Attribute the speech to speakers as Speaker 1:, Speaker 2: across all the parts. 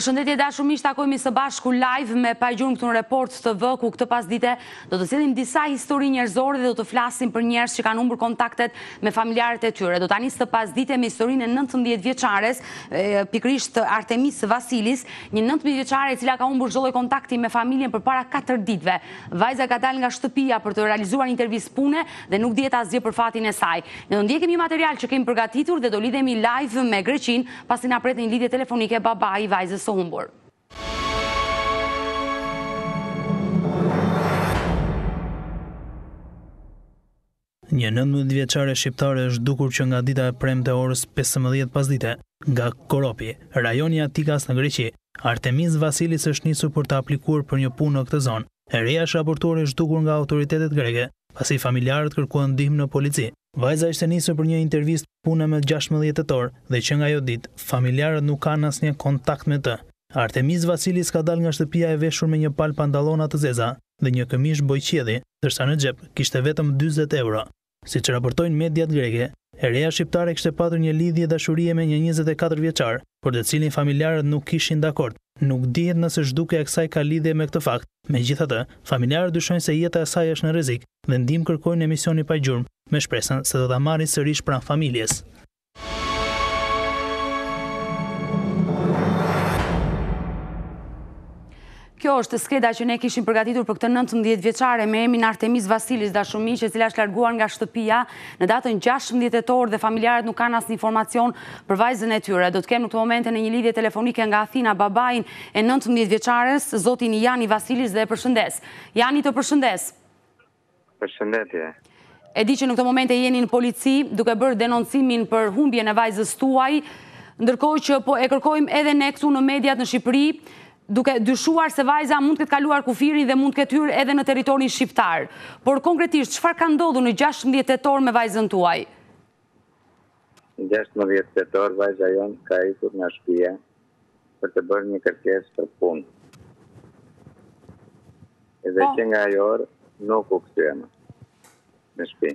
Speaker 1: Përshëndetje dashur miq, takojmë së bashku live me pagjurin këtu në Report TV ku këtë pasdite do të sillim disa histori njerëzore dhe do të flasim për njerëz që kanë humbur kontaktet me familjarët e tyre. Do të pas dite me historinë e 19 vjeçares, pikrisht Artemis Vasilis, një 19 vjeçare e cila ka humbur çdo lloj kontakti me familjen përpara 4 ditëve. Vajza ka dalë nga shtëpia për të realizuar një intervistë pune dhe nuk dihet asgjë për fatin e saj. Ne do ndjekim një material që kemi përgatitur dhe do lidhemi live me Greqin pasi na një lidhje telefonike vajzës së humbur.
Speaker 2: Një 19 vjeçare shqiptare është dukur që nga dita e premte të orës 15 pasdite, nga Koropi, rajoni Atikas në Greqi, Artemis Vasilis është nisur për të aplikuar për një punë në këtë zonë. E reja raportuar është dukur nga autoritetet greke, pasi familjarët kërkuan ndihmë në polici. Vajza ishte nisur për një intervist punë me 16 të torë dhe që nga jo ditë, familjarët nuk kanë një kontakt me të. Artemis Vasilis ka dal nga shtëpia e veshur me një pal pantallona të zeza dhe një këmish bojqjedhi, ndërsa në xhep kishte vetëm 40 euro. Siç raportojnë mediat greke, e reja shqiptare kishte patur një lidhje dashurie me një 24 vjeçar, por dhe cilin familjarët nuk kishin dakord. Nuk dihet nëse shduke e kësaj ka lidhje me këtë fakt. Megjithatë, familjarët dyshojnë se jeta e saj është në rrezik dhe ndim kërkojnë emisioni pa gjurmë me shpresën se do ta marrin sërish pranë familjes.
Speaker 1: Kjo është skeda që ne kishim përgatitur për këtë 19 vjeqare me emin Artemis Vasilis Dashumi, që cila është larguar nga shtëpia në datën 16 torë dhe familjarët nuk kanë asë informacion për vajzën e tyre. Do të kemë në këtë momente në një lidhje telefonike nga Athina babajnë e 19 vjeqares, zotin Jani Vasilis dhe përshëndes. Jani të përshëndes.
Speaker 3: Përshëndetje.
Speaker 1: E di që në këtë momente jeni në polici duke bërë denoncimin për humbje në vajzës tuaj, ndërkoj që po e kërkojmë edhe ne këtu në mediat në Shqipëri, duke dyshuar se vajza mund këtë kaluar kufirin dhe mund këtë hyrë edhe në teritorin shqiptar. Por konkretisht, qëfar ka ndodhu në 16 tëtor me vajzën tuaj?
Speaker 3: 16 tëtor vajza jonë ka ikur nga shpia për të bërë një kërkes për punë. Edhe po. që nga jorë nuk u në shpia.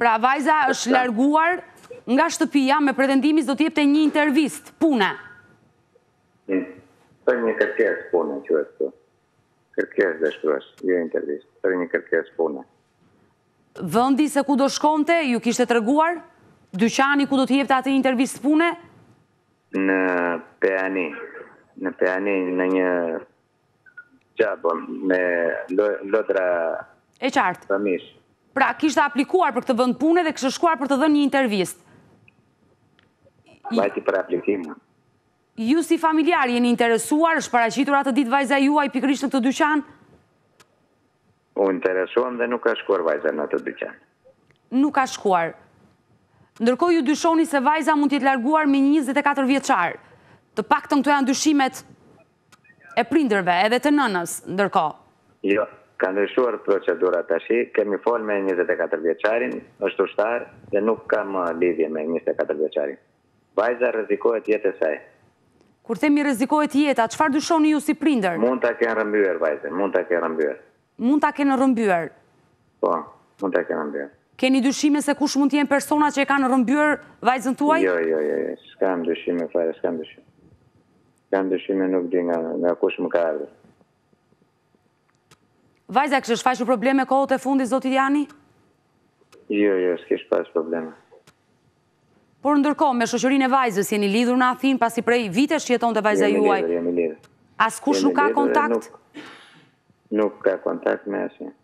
Speaker 1: Pra, vajza është larguar nga shtëpia me pretendimis do t'jep të një intervist, punë.
Speaker 3: Për një kërkes pune, që e të kërkes dhe shkruash, jo për një kërkes pune.
Speaker 1: Vëndi se ku do shkonte, ju kishte të rëguar? Dyqani ku do të atë intervist pune?
Speaker 3: Në peani, në peani në një qabëm po, me lodra e qartë.
Speaker 1: Pra, kishte aplikuar për këtë vënd pune dhe kështë shkuar për të dhe një intervist?
Speaker 3: Bajti për aplikimë
Speaker 1: ju si familjar jeni interesuar, është paracitur atë ditë vajza ju, a i pikrish në të dyqan?
Speaker 3: U interesuam dhe nuk ka shkuar vajza në të dyqan.
Speaker 1: Nuk ka shkuar. Ndërko ju dyshoni se vajza mund t'jit larguar me 24 vjeqar. Të pak të në të janë dyshimet e prinderve, edhe të nënës, ndërko.
Speaker 3: Jo, ka ndryshuar procedura të ashi, kemi fol me 24 vjeqarin, është ushtar dhe nuk kam lidhje me 24 vjeqarin. Vajza rëzikohet jetë e saj.
Speaker 1: Kur themi rezikohet jeta, qëfar dyshoni ju si prinder? Mund
Speaker 3: të kënë rëmbyër, vajte, mund të kënë rëmbyër.
Speaker 1: Mund të kënë rëmbyër?
Speaker 3: Po, mund të kënë rëmbyër.
Speaker 1: Keni dyshime se kush mund jenë persona që e kanë rëmbyër vajzën tuaj? Jo,
Speaker 3: jo, jo, jo s'kam dyshime, fare, s'kam dyshime. S'kam dyshime nuk di nga kush më ka ardhë.
Speaker 1: Vajzë, a kështë faqë probleme kohët e fundi, zotit Jani?
Speaker 3: Jo, jo, s'kish pas probleme.
Speaker 1: Por ndërko, me shoqërin e vajzës jeni lidhur në Athin, pasi prej vite shqeton të vajza juaj. Jemi lidhur,
Speaker 3: jemi lidhur. As kush nuk ka kontakt? Nuk ka kontakt me asin.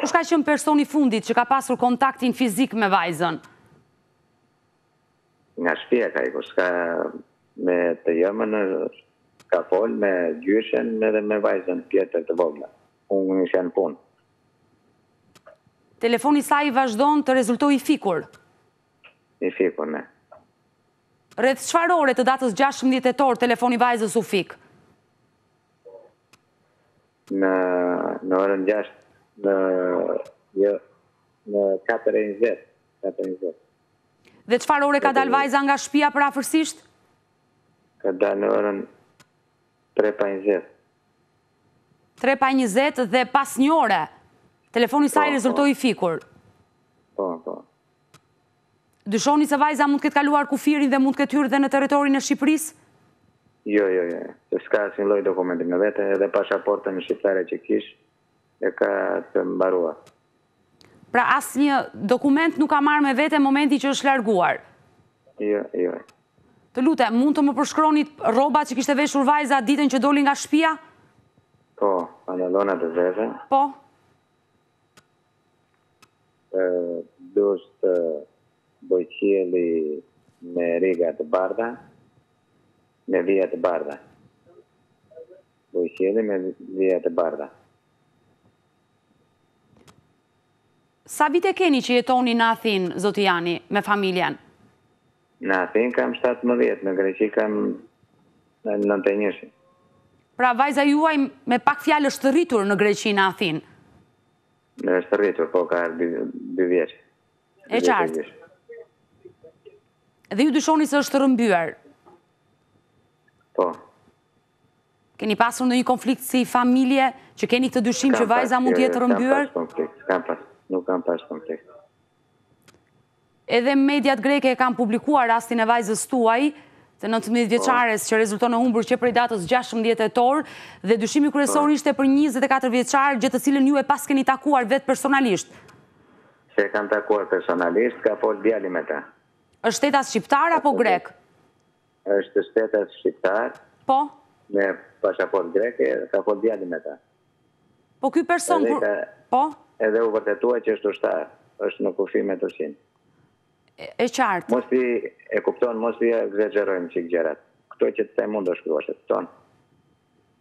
Speaker 1: Kush ka qënë personi fundit që ka pasur kontaktin fizik me vajzën?
Speaker 3: Nga shpia ka i kush ka me të jëmën, ka fol me gjyshen edhe me vajzën pjetër të vogla. Unë në shenë punë.
Speaker 1: Telefoni sa i vazhdon të rezultoj i fikurë?
Speaker 3: një fikur me.
Speaker 1: Redhë që ore të datës 16 e torë, telefoni vajzës u fik?
Speaker 3: Në orën 6, në 4.20. Jo,
Speaker 1: dhe që ore ka dalë vajzë nga shpia për afërsisht?
Speaker 3: Ka dalë në orën 3.20.
Speaker 1: 3.20 dhe pas një ore. Telefoni saj rezultoj i po, po. fikur. Po, po dyshoni se vajza mund të kaluar kufirin dhe mund të ketë hyrë dhe në teritorin e Shqipëris?
Speaker 3: Jo, jo, jo. s'ka asin loj dokumentin në vete, edhe pashaporte në Shqiptare që kish, e ka të mbarua.
Speaker 1: Pra asë një dokument nuk ka marrë me vete momenti që është larguar? Jo, jo. Të lute, mund të më përshkronit roba që kishtë e veshur vajza ditën që doli nga shpia?
Speaker 3: Po, pa lona po. të veze. Po? Dushë të bëj qieli me riga të barda, me vijat të barda. Bëj qieli me vijat të barda.
Speaker 1: Sa vite keni që jetoni në Athin, zoti Jani, me familjen?
Speaker 3: Në Athin kam 17, në Greqi kam 91.
Speaker 1: Pra, vajza juaj me pak fjallë është rritur në Greqi në Athin?
Speaker 3: Në është rritur, po ka 2 vjeqë. E qartë?
Speaker 1: dhe ju dyshoni se është rëmbyar. Po. Keni pasur në një konflikt si familje, që keni këtë dyshim që vajza mund jo, jetë jo,
Speaker 3: rëmbyar? Nuk kam pasur konflikt.
Speaker 1: Edhe mediat greke e kam publikuar rastin e vajzës tuaj, të në të po. vjeqares që rezulton e humbur që prej datës 16 e torë, dhe dyshimi kërësor po. ishte për 24 vjeqarë, gjithë të cilën ju e pas keni takuar vetë personalisht?
Speaker 3: Se kanë takuar personalisht, ka folë djali me ta
Speaker 1: është shtetas shqiptar apo grek?
Speaker 3: është shtetas shqiptar. Po? Me pashaport greke, ka po djali me ta.
Speaker 1: Po ky person... Po?
Speaker 3: Edhe u vërtetua që është ushtar, është në kufim e të shqinë. E qartë? Mosi e kupton, mosi e gëzëgjerojmë që i gjerat. Këto që të te mund është kruash e të tonë.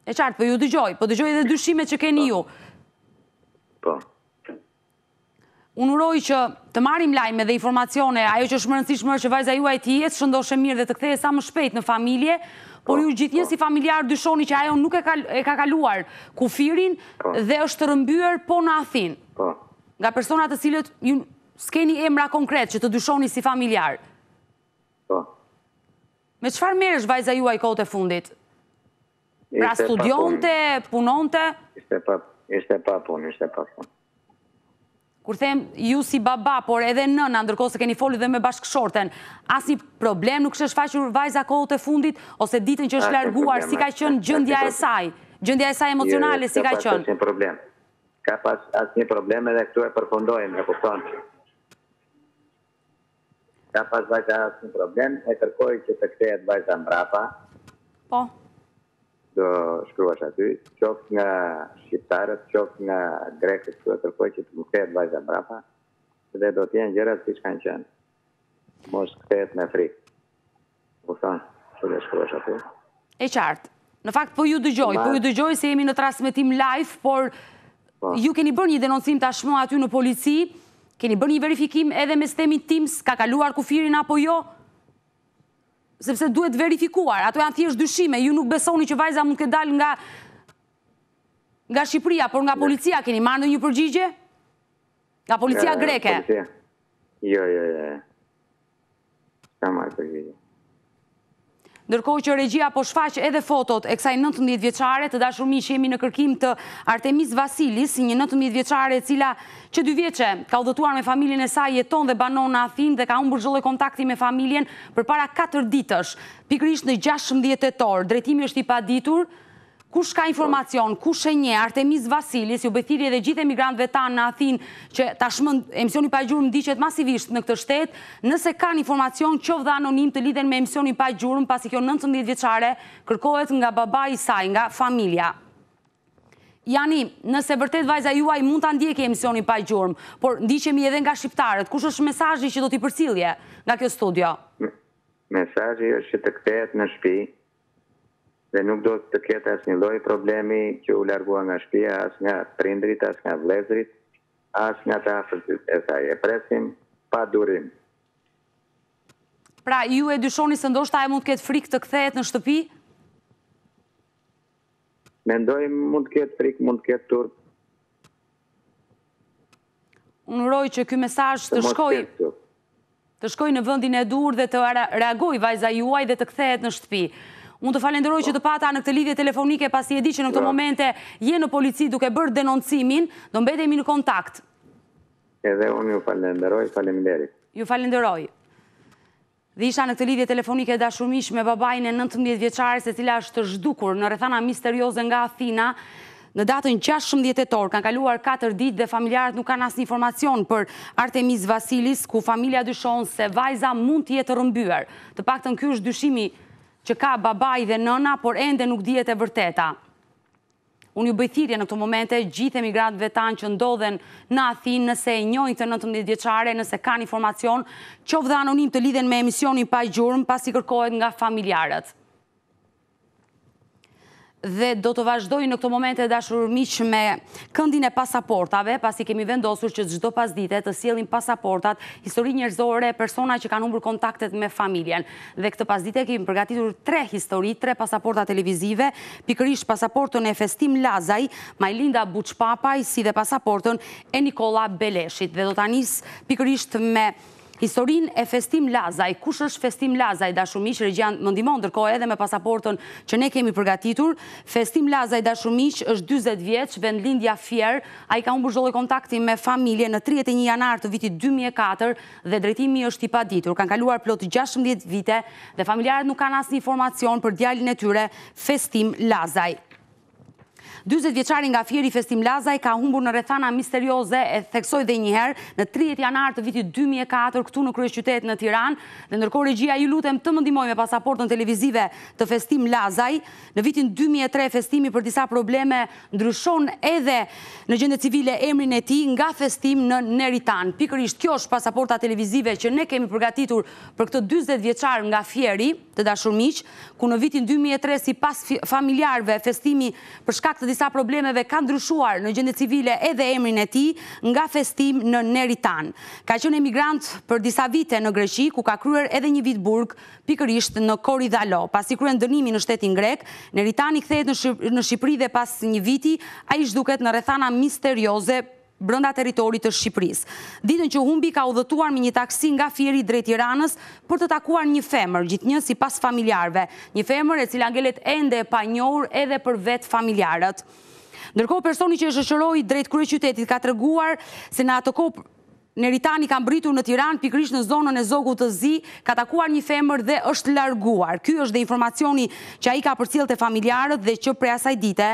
Speaker 1: E qartë, po ju dëgjoj, po dëgjoj edhe dushime që keni ju. Po. po unë uroj që të marim lajme dhe informacione, ajo që shmërën shmërë që vajza ju ajti jetë, shëndo shë mirë dhe të këtheje sa më shpejt në familje, por ju gjithë si familjarë dyshoni që ajo nuk e ka kaluar kufirin po. dhe është të rëmbyër po në athin. Po. Nga personat të cilët ju s'keni emra konkret që të dyshoni si familjarë. Po. Me qëfar mërë është vajza ju ajko të fundit?
Speaker 3: Pra studionte, punonte? Ishte pa punë, ishte pa pun
Speaker 1: kur them ju si baba, por edhe nëna, ndërkohë se keni foli dhe me bashkëshorten, një problem nuk është shfaqur vajza kohët e fundit, ose ditën që është larguar, si ka qënë gjëndja e saj, gjëndja e saj jo, emocionale, si ka
Speaker 3: qënë? Ka pas asni problem, ka pas problem edhe këtu e përfondojnë, e kuptonë. Ka pas vajza një problem, e kërkoj që të këtë vajza mbrapa. Po. Po do shkruash aty, qoftë nga shqiptarët, qoftë nga grekët, që të rëpoj që të më këtë bajzë mrapa, brapa, dhe do t'jen gjërat si shkanë qënë. Mos këtë me frikë. U thonë, që dhe shkruash aty.
Speaker 1: E qartë, në fakt po ju dëgjoj, po ju dëgjoj se jemi në trasmetim live, por po. ju keni bërë një denoncim të ashmo aty në polici, keni bërë një verifikim edhe me stemi tims, ka kaluar kufirin apo jo? sepse duhet verifikuar, ato janë thjesht dyshime, ju nuk besoni që vajza mund të dalë nga nga Shqipëria, por nga policia keni marrë ndonjë përgjigje? Nga policia eh, greke. Jo,
Speaker 3: jo, jo. jo. Ka marrë përgjigje.
Speaker 1: Ndërkohë që regjia po shfaq edhe fotot e kësaj 19-vjeçare, të dashur miq, jemi në kërkim të Artemis Vasilis, një 19-vjeçare e cila që dy vjeqe ka udhëtuar me familjen e saj, jeton dhe banon në Athinë dhe ka humbur çdo lloj kontakti me familjen përpara 4 ditësh, pikërisht në 16 tetor. Drejtimi është i paditur. Kush ka informacion, kush e nje, Artemis Vasilis, ju bethiri edhe gjithë emigrantëve tanë në Athin, që tashmën, emisioni pa gjurëm diqet masivisht në këtë shtet, nëse ka informacion, qovë dhe anonim të lidhen me emisioni pa gjurëm, pasi kjo 19 vjeqare, kërkohet nga baba i saj, nga familia. Jani, nëse vërtet vajza juaj mund të ndjekë emisioni pa gjurëm, por ndiqemi edhe nga shqiptarët, kush është mesajji që do t'i përcilje nga kjo studio?
Speaker 3: Mesajji është të në dhe nuk do të ketë asë një loj problemi që u largua nga shpia, asë nga prindrit, asë nga vlezrit, asë nga ta fërësit e saj e presim, pa durim.
Speaker 1: Pra, ju e dyshoni së ndoshta a e mund të ketë frikë të këthejet në shtëpi?
Speaker 3: Mendoj mund të ketë frikë, mund të ketë tur.
Speaker 1: Unë roj që këj mesaj të shkoj të shkoj në vëndin e dur dhe të reagoj vajza juaj dhe të këthejet në shtëpi unë të falenderoj që të pata në këtë lidhje telefonike pasi e di që në këtë momente je në polici duke bërë denoncimin, do mbetemi në kontakt.
Speaker 3: Edhe unë ju falenderoj, falemderi.
Speaker 1: Ju falenderoj. Dhe isha në këtë lidhje telefonike dashumish me babajnë e 19 vjeqarës e cila është të zhdukur në rethana misterioze nga Athina, Në datën 16 torë kanë kaluar 4 ditë dhe familjarët nuk kanë asë informacion për Artemis Vasilis, ku familja dyshonë se vajza mund të jetë rëmbyër. Të pak të në kjo është dyshimi që ka babaj dhe nëna, por ende nuk dhjetë e vërteta. Unë ju bëjthirje në këto momente, gjithë emigrantëve tanë që ndodhen në Athinë, nëse e njojnë të nëtëm dhe djeqare, nëse kanë informacion, që vë dhe anonim të lidhen me emisionin pa i gjurëm, pas i kërkohet nga familjarët dhe do të vazhdoj në këto momente dashur miq me këndin e pasaportave, pasi kemi vendosur që çdo pas dite të sjellim pasaportat, histori njerëzore, persona që kanë humbur kontaktet me familjen. Dhe këtë pas dite kemi përgatitur tre histori, tre pasaporta televizive, pikërisht pasaportën e Festim Lazaj, Majlinda Buçpapaj, si dhe pasaportën e Nikola Beleshit. Dhe do të anis pikërisht me historin e festim Lazaj. Kush është festim Lazaj? Da shumish, regjian më ndimon, edhe me pasaportën që ne kemi përgatitur. Festim Lazaj da shumish është 20 vjeç, vend Lindja Fjer, a i ka unë bërgjolloj kontakti me familje në 31 janar të viti 2004 dhe drejtimi është i pa ditur. Kanë kaluar plotë 16 vite dhe familjarët nuk kanë asë një informacion për djallin e tyre festim Lazaj. 20 vjeqari nga fjeri Festim Lazaj ka humbur në rethana misterioze e theksoj dhe njëherë në 30 janar të viti 2004 këtu në kryesh qytet në Tiran dhe nërkore regjia ju lutem të mëndimoj me pasaportën televizive të Festim Lazaj në vitin 2003 festimi për disa probleme ndryshon edhe në gjende civile emrin e ti nga festim në Neritan pikër ishtë kjo është pasaporta televizive që ne kemi përgatitur për këtë 20 vjeqari nga fjeri të dashur miq ku në vitin 2003 si pas familjarve festimi për të disa problemeve ka ndryshuar në gjendit civile edhe emrin e ti nga festim në Neritan. Ka qënë emigrant për disa vite në Greqi, ku ka kryer edhe një vit burg pikërisht në Kori Pas i kryen dënimi në shtetin grek, Neritan i kthejt në Shqipri dhe pas një viti, a i shduket në rethana misterioze brënda teritorit të Shqipëris. Ditën që humbi ka udhëtuar me një taksi nga firi drejt Tiranës për të takuar një femër, gjithë një si pas familjarve, një femër e cilë angelet ende e pa njohër edhe për vetë familjarët. Ndërko personi që e shëshëroj drejt kërë qytetit ka tërguar se në atë kopë Në Ritani kam britur në Tiran, pikrish në zonën e zogu të zi, ka takuar një femër dhe është larguar. Ky është dhe informacioni që a i ka përcil të familjarët dhe që prej asaj dite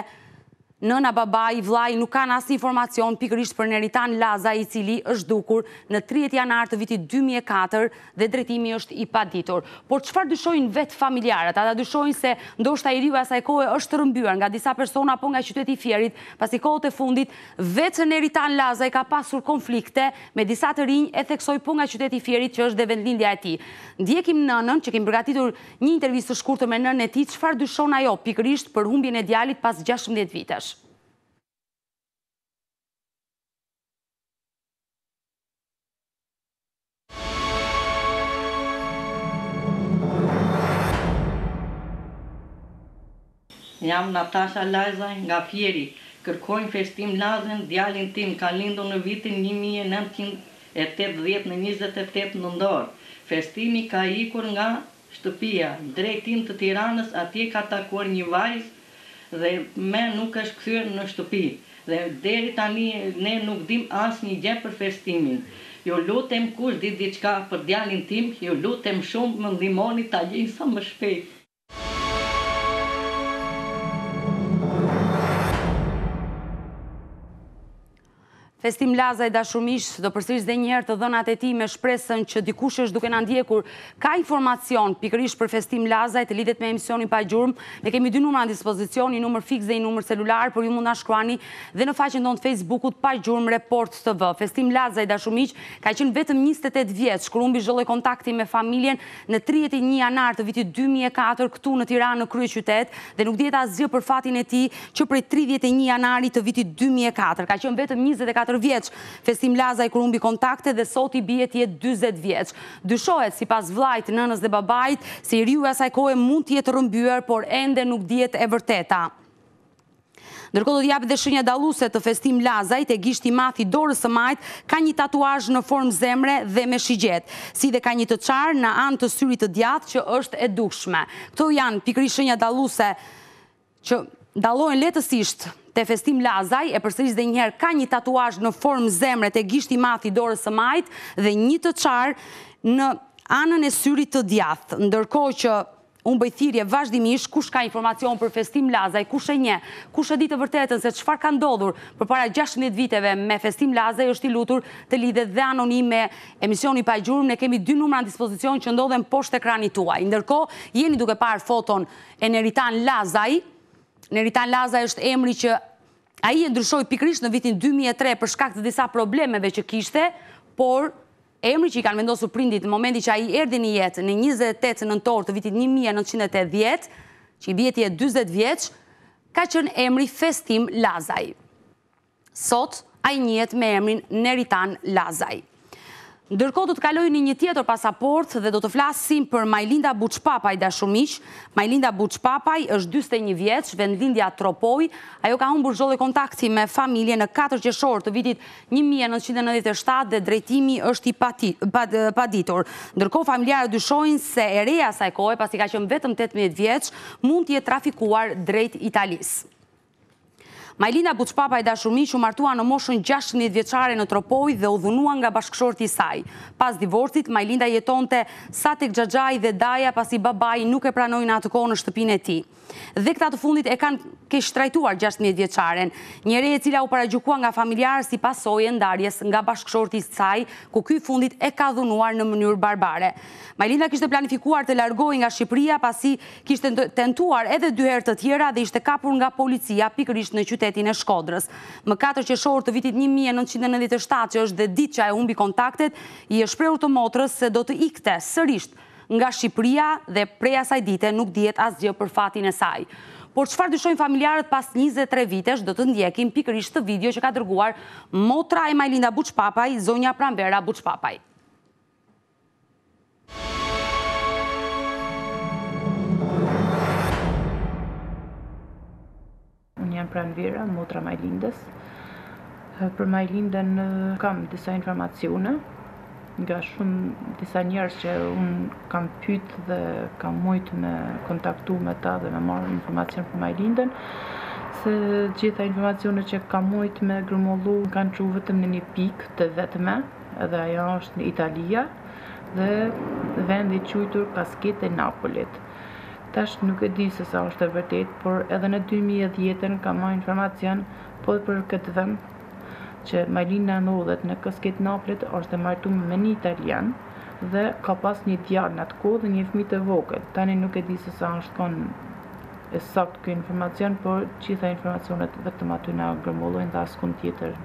Speaker 1: nëna babaj, vlaj nuk kanë asë informacion pikërisht për Neritan Laza i cili është dukur në 3 janartë të viti 2004 dhe drejtimi është i ditur. Por qëfar dyshojnë vetë familjarët? Ata dyshojnë se ndoshta i riva e saj kohë është rëmbyar nga disa persona po nga qytet i fjerit pas i kohët e fundit vetë Neritan Laza i ka pasur konflikte me disa të rinjë e theksoj po nga qytet i fjerit që është dhe vendlindja e ti. Ndjekim nënën që kemë bërgatitur një intervjistë shkurtë me nënën e ti qëfar dyshojnë ajo pikërisht për humbjen e djalit pas 16 vitës.
Speaker 3: Jam Natasha Lajzaj nga Fjeri. kërkojmë festim lazën, djalin tim ka lindu në vitin 1980 në 28 në ndorë.
Speaker 1: Festimi ka ikur nga shtëpia, drejtim të tiranës, atje ka takuar një vajzë dhe me nuk është këthyr në shtëpi. Dhe deri tani ne nuk dim asë një gjë për festimin. Jo lutem kush di diçka për djalin tim, jo lutem shumë më ndimoni ta gjinë sa më shpejt. Festim Laza i dashumish, do përsërish dhe njerë të dhënat e ti me shpresën që dikush është duke në ndjekur. Ka informacion pikërish për Festim Laza i të lidhet me emisionin pa gjurëm? Ne kemi dy numër në dispozicion, i numër fix dhe i numër celular, por ju mund në shkruani dhe në faqen do në Facebookut pa gjurëm report të vë. Festim Laza i dashumish ka qenë vetëm 28 vjetë, shkrumbi zhëlloj kontakti me familjen në 31 janar të vitit 2004 këtu në Tira në krye qytet dhe nuk djeta zhjo për fatin e ti që prej 31 të vitit 2004. Ka qenë vetëm 24 vjeç. Festim Laza i kurumbi kontakte dhe sot i bjet jetë 20 vjeç. Dyshohet si pas vlajtë nënës dhe babajtë, si riu e saj kohë e mund të jetë rëmbyër, por ende nuk djetë e vërteta. Nërkot do t'japit dhe shënja daluse të festim Lazaj të gishti mathi dorës së majtë, ka një tatuajsh në formë zemre dhe me shigjet, si dhe ka një të qarë në anë të syrit të djatë që është edukshme. Këto janë pikri shënja daluse që dalojnë letësisht të festim Lazaj, e përsërish dhe njëherë ka një tatuash në form zemre të gishti mathi dorës së majtë dhe një të qarë në anën e syrit të djathë. Ndërko që unë bëjthirje vazhdimish, kush ka informacion për festim Lazaj, kush e nje, kush e ditë vërtetën se qëfar ka ndodhur për para 16 viteve me festim Lazaj është i lutur të lidhe dhe anonim me emisioni pa gjurëm, ne kemi dy numra në dispozicion që ndodhen poshtë ekranit tuaj. Ndërko, jeni duke parë foton e nëritan Lazaj, Neritan Laza është emri që a i e ndryshoj pikrish në vitin 2003 për shkakt të disa problemeve që kishte, por emri që i kanë vendosu prindit në momenti që a i erdi një jetë në 28 nëntor të vitit 1980, që i vjeti e 20 vjetës, ka qënë emri Festim Lazaj. Sot, a i njetë me emrin Neritan Lazaj. Ndërko do të kaloj një një tjetër pasaport dhe do të flasim për Majlinda Buçpapaj shumish. Majlinda Buçpapaj është 21 vjetës, vendlindja tropoj. Ajo ka unë burzhole kontakti me familje në 4 gjeshorë të vitit 1997 dhe drejtimi është i paditor. Ndërko e dyshojnë se ereja sajkoj, pas i ka qëmë vetëm 18 vjetës, mund t'je trafikuar drejt Italisë. Majlina Buçpapa e dashurmi që martua në moshën 16 vjeqare në tropoj dhe u dhunua nga bashkëshorti saj. Pas divorcit, Majlinda jetonte të satek gjajaj dhe daja pasi babaj nuk e pranoj në atë kohë në shtëpin e ti. Dhe këta të fundit e kanë ke trajtuar 16 vjeqaren, njëre e cila u paragjukua nga familjarë si pasojë ndarjes nga bashkëshorti saj, ku këj fundit e ka dhunuar në mënyrë barbare. Majlinda kishte planifikuar të largohi nga Shqipëria, pasi kishtë tentuar edhe dyherë të tjera dhe ishte kapur nga policia pikërisht në qytetin e Shkodrës. Më 4 qeshorë të vitit 1997, që është dhe ditë që a e humbi kontaktet, i e shpreur të motrës se do të ikte sërisht nga Shqipëria dhe preja saj dite nuk djetë asgjë për fatin e saj. Por qëfar dyshojnë familjarët pas 23 vitesh, do të ndjekim pikërisht të video që ka dërguar motra e Majlinda Buçpapaj, zonja Prambera Buçpapaj.
Speaker 2: janë pranë vira, motra Majlindës. Për Majlindën kam disa informacione, nga shumë disa njerës që unë kam pytë dhe kam mojtë me kontaktu me ta dhe me marrë informacion për Majlindën, se gjitha informacionet që kam mojtë me grumullu kanë që vëtëm në një pikë të vetëme, edhe ajo është në Italia, dhe vendi qujtur Kaskit e Napolit tash nuk e di se sa është e vërtet, por edhe në 2010-ën kam marrë informacion po për këtë vend që Marina Nodhet në kësket Naplet është e martu me një italian dhe ka pas një djarë në atë kohë dhe një fmi të vokët. Tani nuk e di se sa është konë e sakt kjo informacion, por qitha informacionet vetëm aty nga grëmullojnë dhe askun tjetër.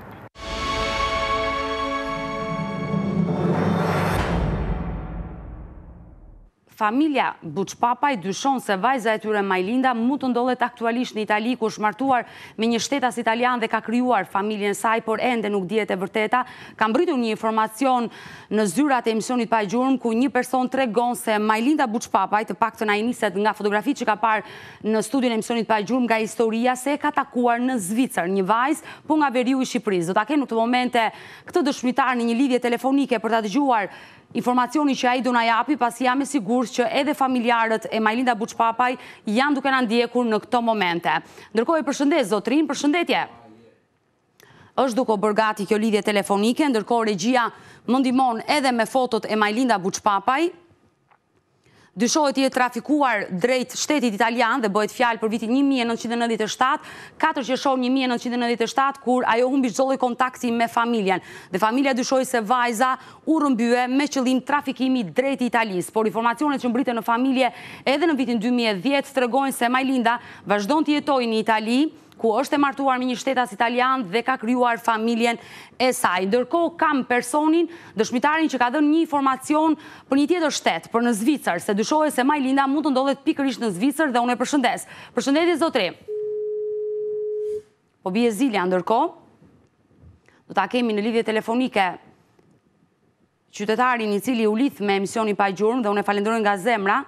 Speaker 1: familja Buçpapaj dyshon se vajza e tyre Majlinda mund të ndodhet aktualisht në Itali ku është martuar me një shtetas italian dhe ka krijuar familjen saj, por ende nuk dihet e vërteta. Ka mbritur një informacion në zyrat e emisionit pa gjurmë ku një person tregon se Majlinda Buçpapaj të paktën ai niset nga fotografi që ka parë në studion e emisionit pa gjurmë nga historia se ka takuar në Zvicër një vajz, po nga veriu i Shqipërisë. Do ta kenë në këtë momente këtë dëshmitar në një lidhje telefonike për ta dëgjuar informacioni që a i do na japi, pas jam e sigur që edhe familjarët e Majlinda Buçpapaj janë duke në ndjekur në këto momente. Ndërkohë i përshëndet, Zotrin, përshëndetje. Êshtë duke bërgati kjo lidhje telefonike, ndërkohë regjia mundimon edhe me fotot e Majlinda Buçpapaj dyshojt i e trafikuar drejt shtetit italian dhe bëjt fjalë për vitin 1997, 4 qeshojt 1997, kur ajo humbi zhëllë i kontakti me familjen. Dhe familja dyshojt se vajza u rëmbyve me qëllim trafikimi drejt italis. Por informacionet që mbritë në familje edhe në vitin 2010, të regojnë se Majlinda vazhdojnë të jetoj në Italijë, ku është e martuar me një shtetas italian dhe ka kryuar familjen e saj. Ndërko, kam personin, dëshmitarin që ka dhe një informacion për një tjetër shtetë, për në Zvicër, se dyshojë se Maj Linda mund të ndodhet pikërish në Zvicër dhe unë e përshëndes. Përshëndetje, zotre. Po bje zilja, ndërko, do ta kemi në lidhje telefonike qytetarin i cili u lithë me emisioni pa gjurëm dhe unë e falendurën nga zemra,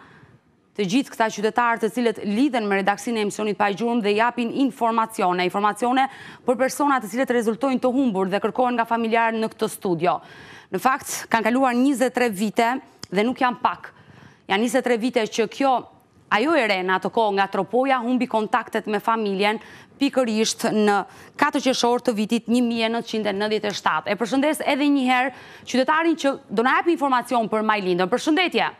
Speaker 1: të gjithë këta qytetarë të cilët lidhen me redaksin e emisionit pajgjurëm dhe japin informacione, informacione për personat të cilët rezultojnë të humbur dhe kërkojnë nga familjarë në këtë studio. Në fakt, kanë kaluar 23 vite dhe nuk janë pak. Janë 23 vite që kjo, ajo e re në atë kohë nga tropoja, humbi kontaktet me familjen pikërisht në 4 qeshor të vitit 1997. E përshëndes edhe njëherë qytetarin që do në japë informacion për Majlindën. Përshëndetje!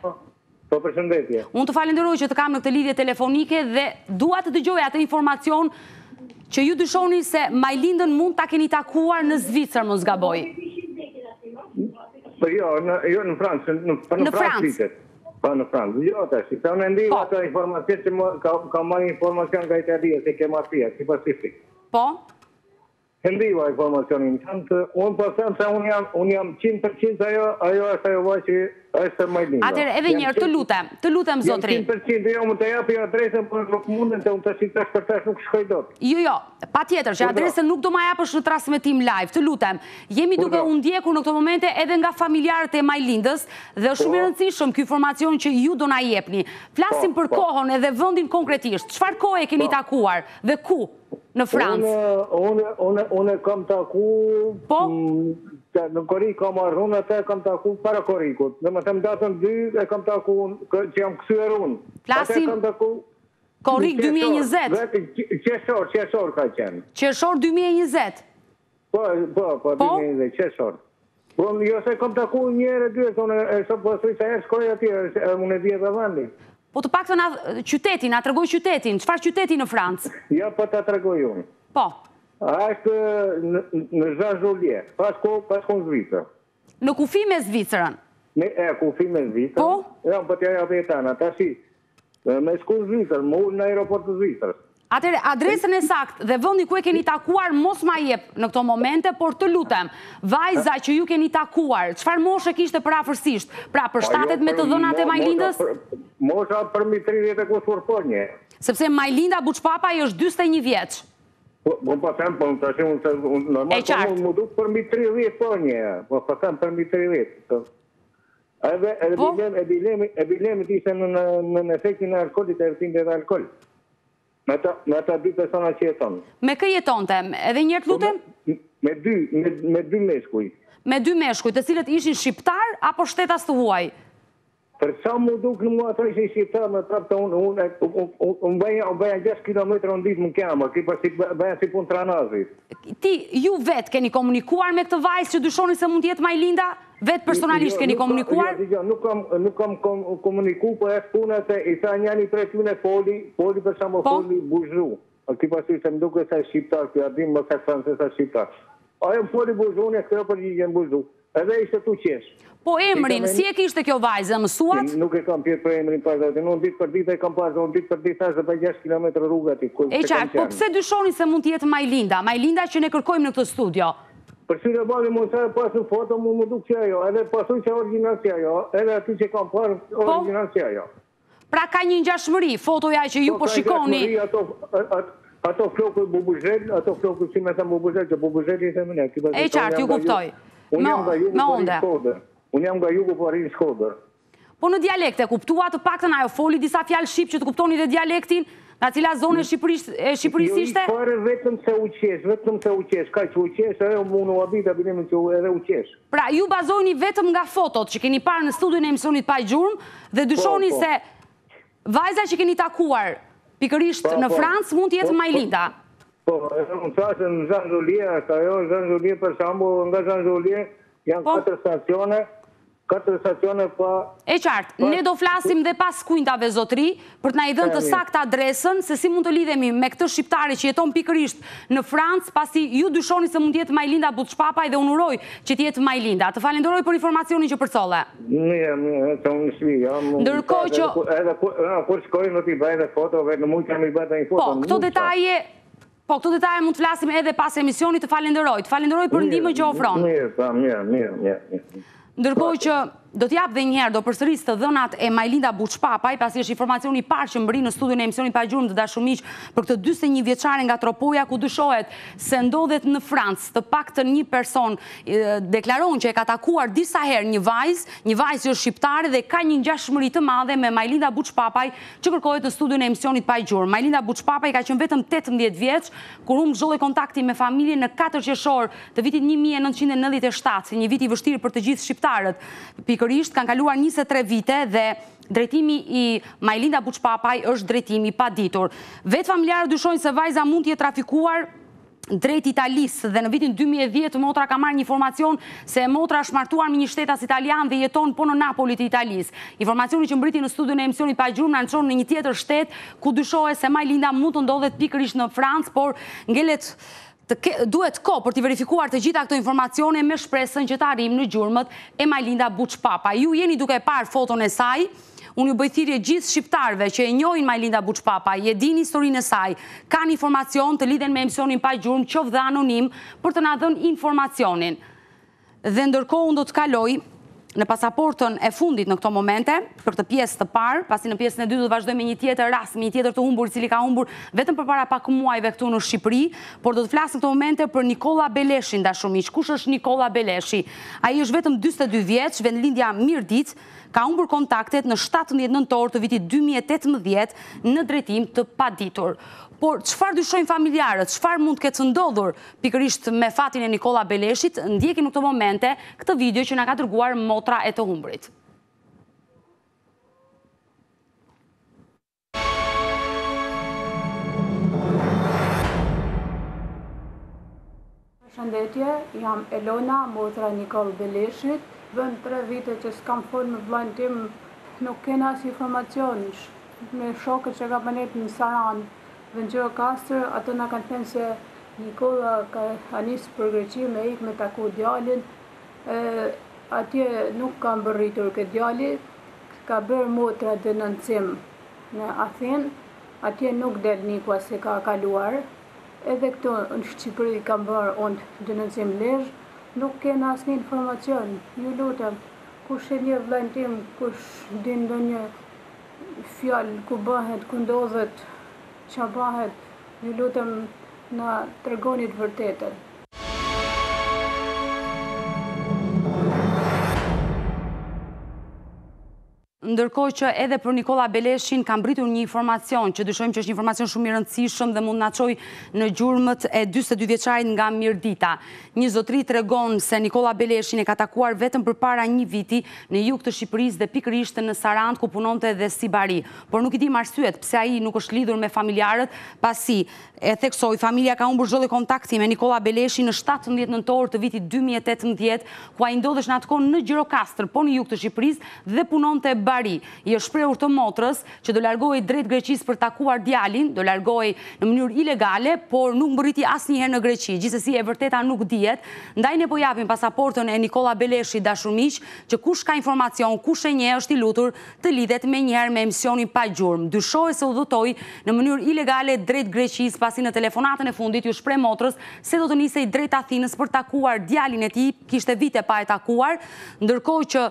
Speaker 4: Po përshëndetje.
Speaker 1: Unë të falenderoj që të kam në këtë lidhje telefonike dhe duat të dëgjoj atë informacion që ju dëshoni se Majlindën mund të keni takuar në Zvicër, më zgaboj.
Speaker 4: Po jo, jo në Francë, në po, Francë. Në Po në Francë, jo të ashtë. Ta në ndihë po. atë informacion që ka marë informacion nga Italia, se ke mafia, si pasifik. Po? hendiva informacionin. Unë përsem po të unë jam, unë jam 100% ajo, ajo është ajo vaj që është më lindë. Atër, edhe
Speaker 1: njërë, të lutem, të lutem, zotri. Jam
Speaker 4: 100%, jo, më të japi adresën, për nuk mundën të unë të shikë të shpërtes nuk shkoj dot.
Speaker 1: Jo, jo, pa tjetër, që adresën nuk do ma japësh në trasmetim live, të lutem. Jemi duke unë djekur në këto momente edhe nga familjarët e Majlindës dhe shumë po. rëndësishëm kjo informacion që ju do na jepni. Flasim po, për kohën edhe konkretisht, kohë e keni takuar dhe ku? në Francë?
Speaker 4: Unë, e unë kam taku... Po? Në Kori kam arrun, atë e kam taku para Korikut. Në më temë datën dy, e kam taku unë, që jam kësuer unë. Plasim... e
Speaker 1: Korik 2020?
Speaker 4: Qeshor, qeshor ka qenë.
Speaker 1: Qeshor 2020? Po, po,
Speaker 4: po, 2020, qeshor. Po, jo se kom taku njëre dyre, e shumë po sri që e shkoj atyre, e më në dhjetë dhe vendi.
Speaker 1: Po të pak të nga qytetin, nga të qytetin, qëfar qytetin në Francë?
Speaker 4: Ja, jo, po të regoj unë. Po. A është në Zha Zhulje, pas ko në Zvitër.
Speaker 1: Në kufi me Zvitërën?
Speaker 4: E, kufi me Zvitërën. Po? Ja, po të janë e të Ta shi, të të të të të të
Speaker 1: të Atërë, adresën e sakt dhe vëndi ku e keni takuar, mos ma jep në këto momente, por të lutem, vajza që ju keni takuar, qëfar moshe kishte pra fërsisht, pra për po, jo, shtatet me të dhënat e majlindës?
Speaker 4: Mosha për mi 30 e kusur për një.
Speaker 1: Sepse majlinda buçpapa i është 21 vjeqë.
Speaker 4: Po, po po them po të them se normal po mundu për mi 30 po një, po po them për mi 30. Po. Edhe edhe bilem e bilemi e bilemi ti në në efektin e alkoolit e vetin e alkoolit. Me ta dy persona që jeton.
Speaker 1: Me kë jeton të, edhe njërë të lutëm?
Speaker 4: Po me dy, me dy meshkuj.
Speaker 1: Me dy meshkuj, të cilët ishin shqiptar, apo shtetas të huaj?
Speaker 4: Për sa më duke në mua të ishë shqiptar, me trapë të unë, unë bëja në 6 km në ditë më kema, ki përsi bëjë në si punë të ranazit.
Speaker 1: Ti, ju vetë keni komunikuar me këtë vajzë që dyshoni se mund jetë maj më duke në vetë personalisht jo, keni komunikuar?
Speaker 4: Jo, jo, nuk kam komuniku, po e punët e isha njani prej tjune poli, poli për shamo po? poli buzhru. Këti pasi po se më duke sa shqiptar, këja dim më se francesa shqiptar. Ajo më poli buzhru, një këtë për gjithjen buzhru. dhe ishte tu qesh.
Speaker 1: Po emrin, si e kishte kjo vajzë, mësuat?
Speaker 4: Nuk e kam pjetë për emrin, për dhe nuk ditë për ditë e kam pasë, nuk ditë për ditë tashë dhe për 6 km rrugë ati. E qarë, po pse
Speaker 1: dyshoni se mund tjetë Majlinda? Majlinda që ne kërkojmë në këtë studio?
Speaker 4: Për si të bani më nësaj pasu foto, më më dukë që ajo, edhe pasu që original që ajo, edhe aty që kam parë po? original që ajo.
Speaker 1: Pra ka një një gjashmëri, fotoja që ju po, po shikoni...
Speaker 4: Ato flokë i bubuzhet, ato flokë i si me thamë bubuzhet, që bubuzhet i themë ne. E qartë, ju kuptoj. Po unë jam nga jugu për rinë shkodër. Unë jam nga jugu për rinë shkodër.
Speaker 1: Po në dialekte, kuptuat të pak të najo foli disa fjalë shqipë që të kuptoni dhe dialektin, nga cila zonë e Shqipërisë ishte? Jo,
Speaker 4: i vetëm se uqesh, vetëm se uqesh, qesh, ka që uqesh, qesh, edhe unë u abita, që edhe uqesh.
Speaker 1: Pra, ju bazojni vetëm nga fotot që keni parë në studion e emisionit pa i gjurëm, dhe po, dyshoni po. se vajza që keni takuar pikërisht po, në Francë mund të jetë Majlinda.
Speaker 4: Po, edhe unë qashën në Zanzulia, sa jo, Zanzulia për shambu, nga Zanzulia, janë 4 stacione, 4 stacione pa...
Speaker 1: E qartë, ne do flasim dhe pas kujntave zotri, për të na i dhënë të sakt adresën, se si mund të lidhemi me këtë shqiptari që jeton pikërisht në Francë, pasi ju dyshoni se mund jetë Majlinda Butshpapaj dhe unuroj që tjetë Majlinda. Të falendoroj për informacionin që përcole.
Speaker 4: Në jam, të unë shvi, jam... Ndërkoj që... Kur shkoj në t'i bëjë dhe fotove, në mund kam i bëjë dhe një foto... Po, këto
Speaker 1: detaje... Po, këtë detaje mund të flasim edhe pas emisionit të falenderoj. Të falenderoj për ndime që ofronë. Mirë,
Speaker 4: mirë, mirë, mirë.
Speaker 1: Ndërkohë që Do t'jap dhe njëherë, do përsëris të dhënat e Majlinda Buçpapaj, pasi është informacioni parë që mbëri në studion e emisionin pa gjurëm të dashumish për këtë dyse një vjeqare nga tropoja ku dyshohet se ndodhet në Francë të pak të një person deklaron që e ka takuar disa herë një vajz, një vajz që është shqiptare dhe ka një një gjashmëri të madhe me Majlinda Buçpapaj që kërkohet në studion e emisionin pa gjurëm. Majlinda Buçpapaj ka qënë vetëm 18 vjeqë, kur unë gëzhole kontakti me familje në 4 qeshorë të vitit 1997, një vit i vështirë për të gjithë shqiptarët, pikë pikërisht kanë kaluar 23 vite dhe drejtimi i Majlinda Buçpapaj është drejtimi pa ditur. Vetë familjarë dyshojnë se vajza mund t'je trafikuar drejt Italisë dhe në vitin 2010 motra ka marrë një informacion se motra është martuar me një shtetas italian dhe jeton po në Napoli të Italisë. Informacioni që mbriti në studion e emisionit pa gjurmë në anëqon në një tjetër shtet ku dyshojnë se Majlinda mund të ndodhet pikërisht në Francë, por ngelet duhet ko për të verifikuar të gjitha këto informacione me shpresën që të arim në gjurëmët e Majlinda Buçpapa. Ju jeni duke parë foton e saj, unë ju bëjthirje gjithë shqiptarve që e njojnë Majlinda Buçpapa, i din historinë e saj, kanë informacion të lidhen me emisionin pa gjurëmë qovë dhe anonim për të nadhën informacionin. Dhe ndërko unë do të kaloj, në pasaportën e fundit në këto momente, për këtë pjesë të parë, pasi në pjesën e dytë të vazhdojmë një tjetër ras, një tjetër të humbur, cili ka humbur vetëm për para pak muajve këtu në Shqipëri, por do të flasë në këto momente për Nikola Beleshi, da shumish, kush është Nikola Beleshi? A i është vetëm 22 vjetë, shvend lindja mirë ditë, ka umbër kontaktet në 17 nëntorë të vitit 2018 në drejtim të paditur. Por, qëfar dyshojnë familjarët, qëfar mund të këtë ndodhur pikërisht me fatin e Nikola Beleshit, ndjekin në këto momente këtë video që nga ka tërguar motra e të humbrit.
Speaker 5: Shëndetje, jam
Speaker 1: Elona, motra Nikola Beleshit, dhe tre vite që s'kam fërë me blanë tim,
Speaker 2: nuk kena si informacion me shokët që ka bënet në Saranë. Venture Kastër, ato nga kanë thënë se Nikola ka anisë për me ikë me taku djallin, atje nuk kam bërritur këtë djalli, ka bërë motra dhe nëndësim në Athen, atje nuk del Nikola se ka kaluar, edhe këto në Shqipëri kam bërë onë dhe nëndësim lejë, nuk kena asë një informacion, ju lutëm, kush e një vlendim, kush din do një fjallë ku bëhet, ku ndodhet, që bahet, ju lutëm në tërgonit vërtetën.
Speaker 1: ndërkohë që edhe për Nikola Beleshin kam britur një informacion, që dyshojmë që është një informacion shumë i rëndësishëm dhe mund në qoj në gjurëmët e 22 vjeqarit nga mirë dita. Një zotri të regon se Nikola Beleshin e ka takuar vetëm për para një viti në juk të Shqipëris dhe pikrishtë në Sarand, ku punonte të edhe si bari. Por nuk i di marsyet, pse a i nuk është lidhur me familjarët, pasi e theksoj, familja ka unë bërgjollë kontakti me Nikola Beleshin në 17 nëntorë të vitit 2018, ku a i ndodhësh në atë në Gjirokastrë, po në juk të Shqipëris dhe punon të e bari Bukhari i është shprehur të motrës që do largohej drejt Greqisë për të takuar djalin, do largohej në mënyrë ilegale, por nuk mbërriti asnjëherë në Greqi. Gjithsesi e vërteta nuk dihet. Ndaj ne po japim pasaportën e Nikola Beleshi dashurmiq, që kush ka informacion, kush e njeh është i lutur të lidhet me njëherë me emisionin pa gjurm. Dyshohej se udhëtoi në mënyrë ilegale drejt Greqisë pasi në telefonatën e fundit ju shpreh motrës se do të nisej drejt Athinës për të takuar djalin e tij, kishte vite pa e takuar, ndërkohë që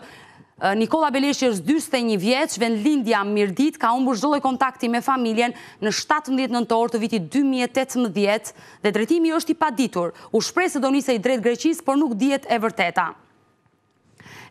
Speaker 1: Eh, Nikola Beleshi është 21 vjeç, vend lindja Mirdit, ka humbur çdo lloj kontakti me familjen në 17 nëntor të vitit 2018 dhe drejtimi është i paditur. U shpreh se do i drejt Greqisë, por nuk dihet e vërteta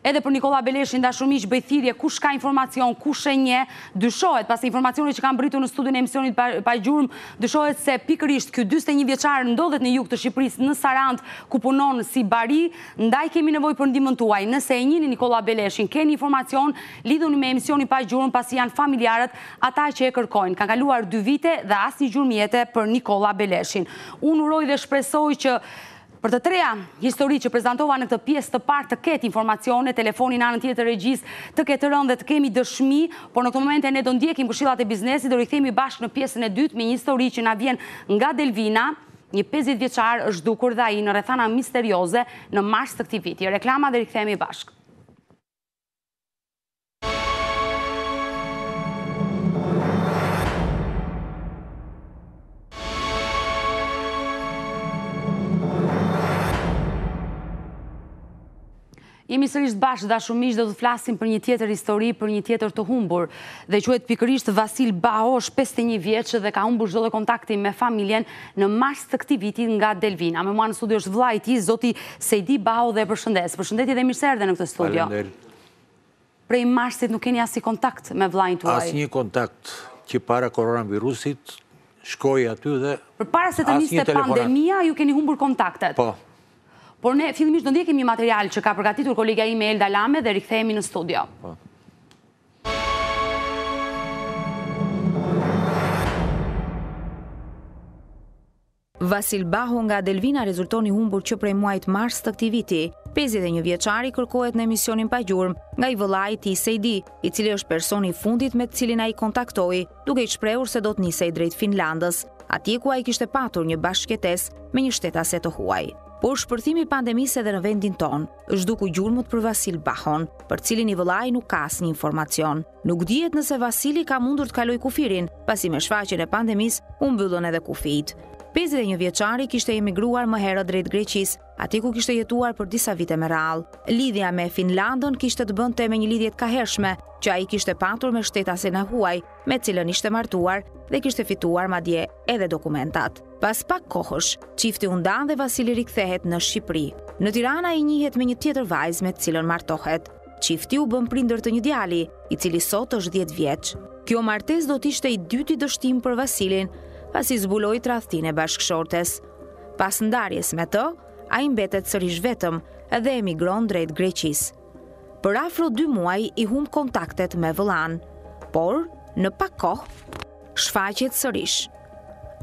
Speaker 1: edhe për Nikola Beleshin da shumish bëjthirje ku shka informacion, ku shenje, dyshohet, pas informacioni që kam britu në studin e emisionit paj gjurëm, dyshohet se pikërisht kjo 21 vjeqarë ndodhet në juk të Shqipëris në Sarand, ku punon si bari, ndaj kemi nevoj për ndimën tuaj. Nëse e njini Nikola Beleshin, keni informacion, lidhën me emisionit paj gjurëm, pas janë familjarët ata që e kërkojnë. Kanë kaluar dy vite dhe asni gjurëmjete për Nikola Beleshin. Unë uroj dhe shpresoj që Për të treja histori që prezentova në këtë pjesë të partë të ketë informacione, telefonin anën tjetë të regjis të ketë rëndë dhe të kemi dëshmi, por në këtë momente ne do ndjekim këshillat e biznesi, do rikëthemi bashkë në pjesën e dytë me një histori që nga vjen nga Delvina, një 50 vjeqar është dukur dha i në rethana misterioze në mars të këti viti. Reklama dhe rikëthemi bashkë. Jemi sërisht bashkë dhe shumë ishtë dhe të flasim për një tjetër histori, për një tjetër të humbur. Dhe që e të pikërisht Vasil Baosh, 51 vjeqë dhe ka humbur zhdo dhe kontakti me familjen në mars të këti viti nga Delvina. Me mua në studio është vla i ti, zoti Sejdi Baho dhe përshëndes. Përshëndeti dhe mirëser dhe në këtë studio. Palender. Prej marsit nuk keni asë i kontakt me vla i të uaj. Asë një
Speaker 6: kontakt që para koronavirusit, shkoj aty dhe...
Speaker 1: Për se të pandemia, ju keni humbur kontaktet. Po, por ne fillimisht do ndjekim një material që ka përgatitur kolegja ime Elda Lame dhe rikthehemi në studio. Po.
Speaker 5: Vasil Bahu nga Delvina rezulton i humbur që prej muajt mars të këti viti. 51 vjeqari kërkohet në emisionin pa gjurëm nga i vëllaj ti Sejdi, i cili është personi fundit me të cilina i kontaktoi, duke i shprehur se do të njësej drejt Finlandës, ati ku a i kishte patur një bashketes me një shtetase të huaj por shpërthimi pandemisë edhe në vendin tonë, është duku gjurëmët për Vasil Bahon, për cilin i vëlaj nuk kas një informacion. Nuk dhjet nëse Vasili ka mundur të kaloj kufirin, pasi me shfaqen e pandemisë, unë bëllon edhe kufit. 51 vjeçari kishte emigruar më herë drejt Greqis, aty ku kishte jetuar për disa vite me rall. Lidhja me Finlandën kishte të bënte me një lidhje të kahershme, që ai kishte patur me shtetase në huaj, me cilën ishte martuar dhe kishte fituar madje edhe dokumentat. Pas pak kohësh, qifti undan dhe Vasili i në Shqipëri. Në Tirana i njihet me një tjetër vajz me cilën martohet. Qifti u bën prindër të një djali, i cili sot është 10 vjeqë. Kjo martes do t'ishte i dyti dështim për Vasilin, pas i zbuloj të rathëtine bashkëshortes. Pas ndarjes me të, a imbetet sërish vetëm edhe emigron drejt Greqis. Për afro dy muaj i hum kontaktet me Vëlan, por në pak kohë, shfaqet sërish.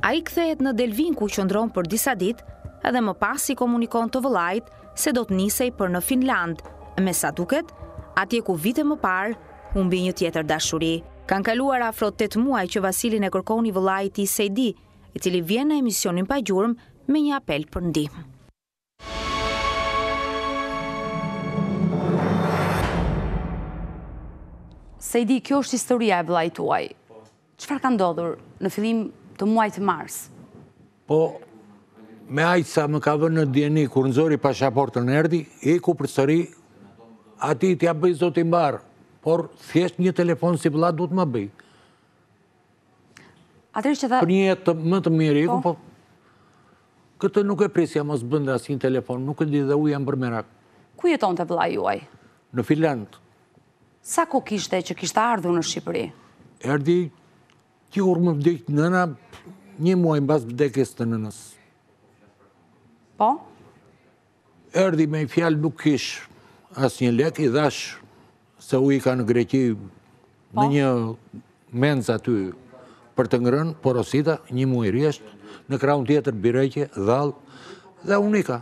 Speaker 5: A i kthehet në Delvin ku qëndron për disa dit, edhe më pas i komunikon të vëlajt se do të nisej për në Finland, me sa duket, atje ku vite më parë, humbi një tjetër dashuri. Kan kaluar afro 8 muaj që Vasilin e kërkon i Sejdi, i cili vjen në emisionin pa gjurëm me një apel për ndihmë.
Speaker 1: Sejdi, kjo është historia e vëlajtuaj. tuaj. Qëfar ka ndodhur në fillim të muajt mars.
Speaker 6: Po, me ajtë sa më ka vënë në djeni, kur nëzori pashaportën erdi, e ku për sëri, ati t'ja bëjt zotin barë, por thjesht një telefon si vlatë du të më bëjt. Atërë që dhe... Për një jetë më të mirë, e ku po. po... Këtë nuk e prisja mos bënda si një telefon, nuk e di dhe u jam bërmerak.
Speaker 1: Ku jeton të vla juaj?
Speaker 6: Në Finlandë.
Speaker 1: Sa ku kishte që kishte ardhu në Shqipëri?
Speaker 6: Erdi Ti kur më vdekë nëna, një muaj në basë vdekës të nënës. Po? Erdi me i fjalë nuk kishë asë një lek i dhashë se u i ka në Greqi po? në një menës aty për të por osita, një muaj rjeshtë, në kraun tjetër bireqe, dhalë, dhe unika.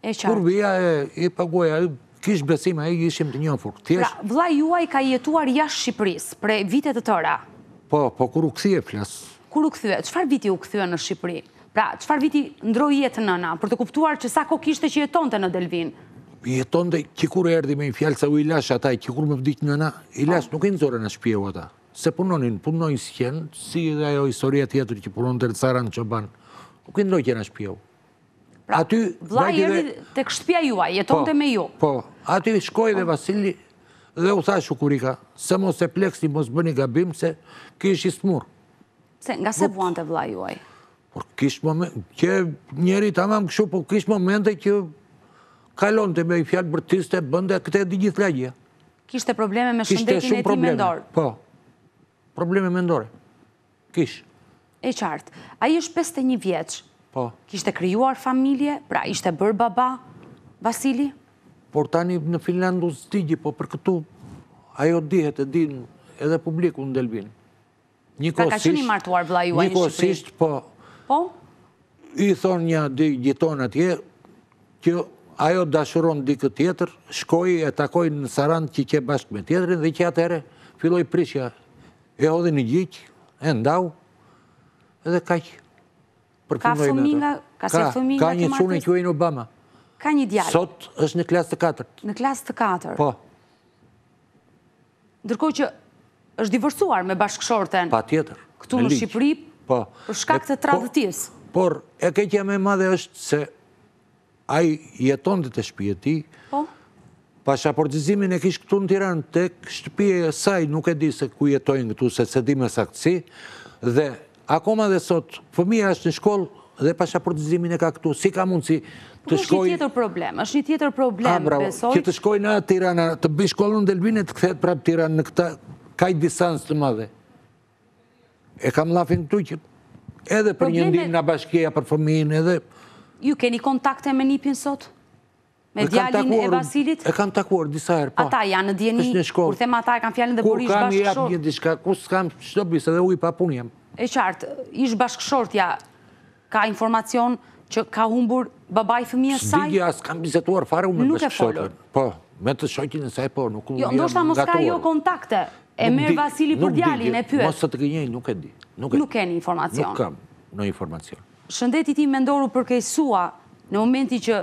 Speaker 6: E qartë. Kur bia e i paguaja, kishë besim, e i ishim të një furë. Pra,
Speaker 1: vla juaj ka jetuar jashtë Shqipëris, pre vitet të tëra?
Speaker 6: Po, po kur u këthje, flasë.
Speaker 1: Kur u këthje, qëfar viti u këthje në Shqipëri? Pra, qëfar viti ndroj jetë nëna, për të kuptuar që sa kishte që jeton të në Delvin?
Speaker 6: Jeton të, kikur e erdi me një fjallë, sa u ilash ataj, kikur më në nëna, ilash ah. nuk e në zore në shpjevë ata. Se punonin, punonin si kjenë, si dhe ajo historie tjetër që punon të rëtësaran që banë, nuk e ndroj që në shpjehu. Pra, vla i
Speaker 1: të kështëpja juaj, jeton të po, me ju.
Speaker 6: Po, aty shkoj dhe Vasili, dhe u tha shukurika, se mos e pleksi, mos bëni gabim, se kish i smur.
Speaker 1: Se nga se buan të vla juaj?
Speaker 6: Por kish moment, që njeri të amam këshu, por kish momente që kalon të me i fjalë bërtiste, bënde, këte e di gjithë lagje.
Speaker 1: Kishte probleme me shëndetin e ti probleme, Po, probleme mendore, kish. E qartë, a i është 51 vjeqë? Po. Kishte kryuar familje, pra ishte bërë baba, Vasili? Po.
Speaker 6: Por tani në Finlandu së tigi, po për këtu, ajo dihet e din edhe publiku në Delbin. Një kosisht,
Speaker 1: një kosisht, po-, po,
Speaker 6: i thonë një dy gjiton atje, që ajo dashuron di këtë tjetër, shkoj e takoj në sarant që që bashkë me tjetërin, dhe që atëre filloj prishja e odhe një gjithë, e ndau, edhe ka Ka fëmina, ka se fëmina, ka një cunë e që e në Obama. Ka një djallë. Sot është në klasë të katërt.
Speaker 1: Në klasë të katërt. Po. Ndërko që është divorsuar me bashkëshorten. Pa tjetër. Këtu në Shqipëri. Po. Për shkak të tradëtis. Po,
Speaker 6: por, e keqja me madhe është se ai jeton dhe të shpije ti. Po. Pa shaportizimin e kishë këtu në tiran të shpije e saj, nuk e di se ku jetojnë këtu, se se di me saktësi. Dhe, akoma dhe sot, fëmija është në shkollë dhe pa e ka këtu. Si ka mundë si Po është një
Speaker 1: tjetër problem, është një tjetër problem. Ah, bravo, që
Speaker 6: të shkoj në Tirana, të bëj shkollën në lëbinet, të këthet prapë Tirana në këta, ka i disans të madhe. E kam lafin këtu që edhe për një ndimë në bashkja, për fëmijin edhe...
Speaker 1: Ju keni kontakte me njëpjën sot? Me djalin e Vasilit?
Speaker 6: E kam takuar, disa erë, pa. Po. Ata
Speaker 1: janë në djeni, kur thema ata e kam fjallin dhe burish bashkëshorë. Kur kam i një
Speaker 6: dishka, kur s'kam shtobis, edhe u i papun jam.
Speaker 1: E qartë, ish bashkëshorët ka informacion që ka humbur babaj fëmija saj? Shvigja, asë kam bizetuar
Speaker 6: fare u me më Po, me të shqojtë e saj, po, nuk unë në Jo, ndoshta mos ka jo
Speaker 1: kontakte, e merë Vasili për djalin e pyet. Mos
Speaker 6: të të gënjej, nuk e di. Nuk e një informacion. Nuk kam në informacion.
Speaker 1: Shëndetit ti me ndoru përkejsua në momenti që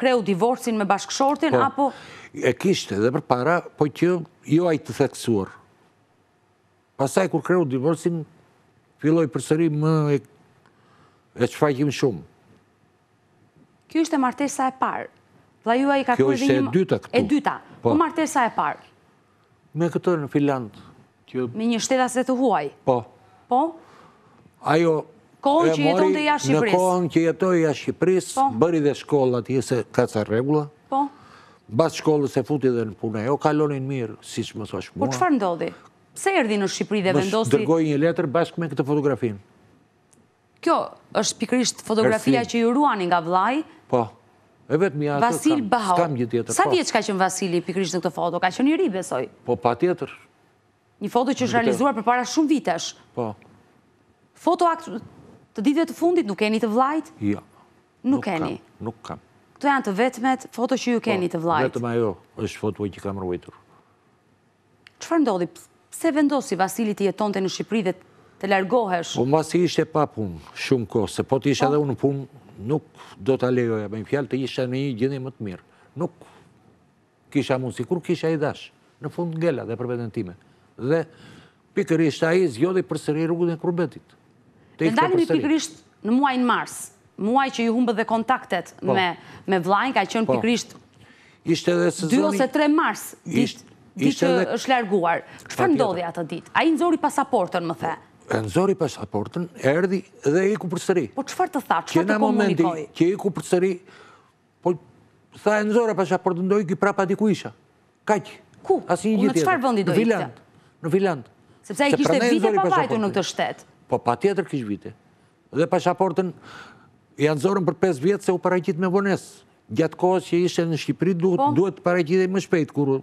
Speaker 1: kreu divorcin me bashkëshortin, po, apo...
Speaker 6: E kishte dhe për para, po që jo a i të theksuar. Pasaj, kur kreu divorcin, filloj përsëri më e qëfajkim shumë.
Speaker 1: Kjo është e martesa e parë. Dhe ju a i ka kërë Kjo është e dyta këtu. E dyta. Po martesa e parë.
Speaker 6: Me këtë në Finlandë.
Speaker 1: Me një shteta se të huaj. Po. Po?
Speaker 6: Ajo... Kohën që jeton të ja Shqipëris. Në kohën që jetoj të Shqipëris, po. bëri dhe shkolla t'i se ka ca regula. Po. Bas shkollës e futi dhe në punë. Jo kalonin mirë, si që më thash mua. Po qëfar
Speaker 1: ndodhi? Se erdi në Shqipëri dhe vendosi... Më dërgoj
Speaker 6: një letër bashkë me këtë fotografinë
Speaker 1: kjo është pikrisht fotografia që ju ruani nga vlaj?
Speaker 6: Po, e vetë mi atë kam. Vasil Bahau. Skam një tjetër, po. Sa vjetë që
Speaker 1: ka qënë Vasili pikrisht në këtë foto? Ka qënë një ribe, soj?
Speaker 6: Po, pa tjetër.
Speaker 1: Një foto që është realizuar për para shumë vitesh. Po. Foto aktu të ditve të fundit nuk keni të vlajt? Ja. Jo. Nuk keni? Nuk kam. Këto janë të vetëmet foto që ju po, keni të vlajt?
Speaker 6: Vetëm jo, është foto që kam rëvetur.
Speaker 1: Qëfar ndodhi? Se vendosi Vasili të jetonte në Shqipëri dhe të largohesh? Po
Speaker 6: mba si ishte pa punë, shumë kohë, se po të ishe po. edhe unë punë, nuk do të lejoja, me fjalë të isha në një gjithë më të mirë. Nuk kisha mundë, si kur kisha i dashë, në fund në gela dhe për vetën time. Dhe pikërisht a i përsëri për sëri rrugën e krubetit.
Speaker 1: Dhe dalim i pikërisht në muaj në mars, muaj që ju humbë dhe kontaktet po. me vlajnë, ka qënë po. pikërisht
Speaker 6: 2 ose
Speaker 1: 3 mars,
Speaker 6: ditë që është
Speaker 1: larguar. Që fa ndodhja të ditë? A i nëzori pasaportën, më the?
Speaker 6: nëzori pasaportën, erdi dhe i ku përsëri.
Speaker 1: Po qëfar të tha, qëfar të komunikoj?
Speaker 6: Që i ku përsëri, po tha e nëzora pasaportën, do i ki prapa di ku isha. Kaj? Ku? Në qëfar vëndi do i këtë? Në
Speaker 1: Viland. Sepse i kishte vite pa bajtu në këtë shtetë?
Speaker 6: Po pa tjetër kishë vite. Dhe pasaportën i anëzorën për 5 vjetë se u parajqit me vonesë. Gjatë kohës që ishe në Shqipëri, duhet po. parajqit e më shpejtë, kur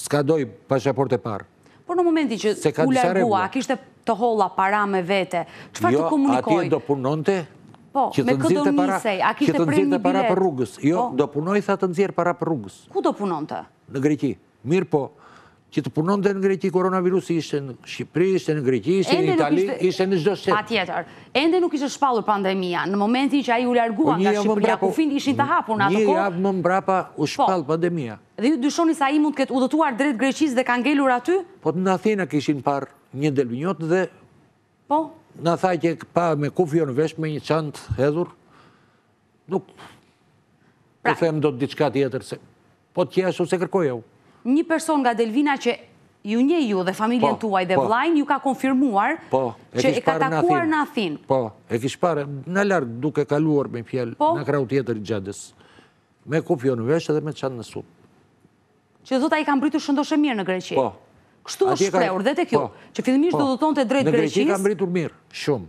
Speaker 6: s'ka doj pasaport e parë.
Speaker 1: Por në momenti që u largua, kishte të holla para me vete, qëfar jo, të komunikoj? Jo, ati do punonte... Po, me këtë do njësej, a një bilet? Që të nëzirë para për rrugës.
Speaker 6: Jo, po. do punoj, tha të nëzirë para për rrugës.
Speaker 1: Ku do punon të?
Speaker 6: Në Greqi. Mirë po, që të punon dhe në Greqi koronavirus, ishte në Shqipëri, ishte në Greqi, ishte në Itali, ishte në gjdo shtetë. Pa
Speaker 1: tjetër, ende nuk ishte shpallur pandemija, në momenti që a u largua po nga Shqipëria, ku fin ishin të hapur në atë kohë. Një
Speaker 6: javë më mbrapa u po.
Speaker 1: shpallë pandemija. Dhe ju dyshoni sa i mund këtë udhëtuar drejtë Greqis dhe kanë gelur aty?
Speaker 6: Po të në Athena këshin par një delvinjot dhe... Po. Në thaj që pa me kufjo vesh me një qantë hedhur, nuk... Po pra- të them do të diçka tjetër se... Po të kja shumë se e u
Speaker 1: një person nga Delvina që ju nje ju dhe familjen po, tuaj dhe po. vlajnë ju ka konfirmuar
Speaker 6: po, që e ka takuar në Athin. Po, e kishpare në lartë duke kaluar me pjellë në krau tjetër i gjadës, me kupion jo në veshë dhe me qanë në supë.
Speaker 1: Që dhuta i kam britu shëndoshe mirë në Greqi. Po. Kështu është shpreur dhe të kjo, që fillimisht do dhuton të drejtë Greqis. Në Greqi kam
Speaker 6: britu mirë, shumë.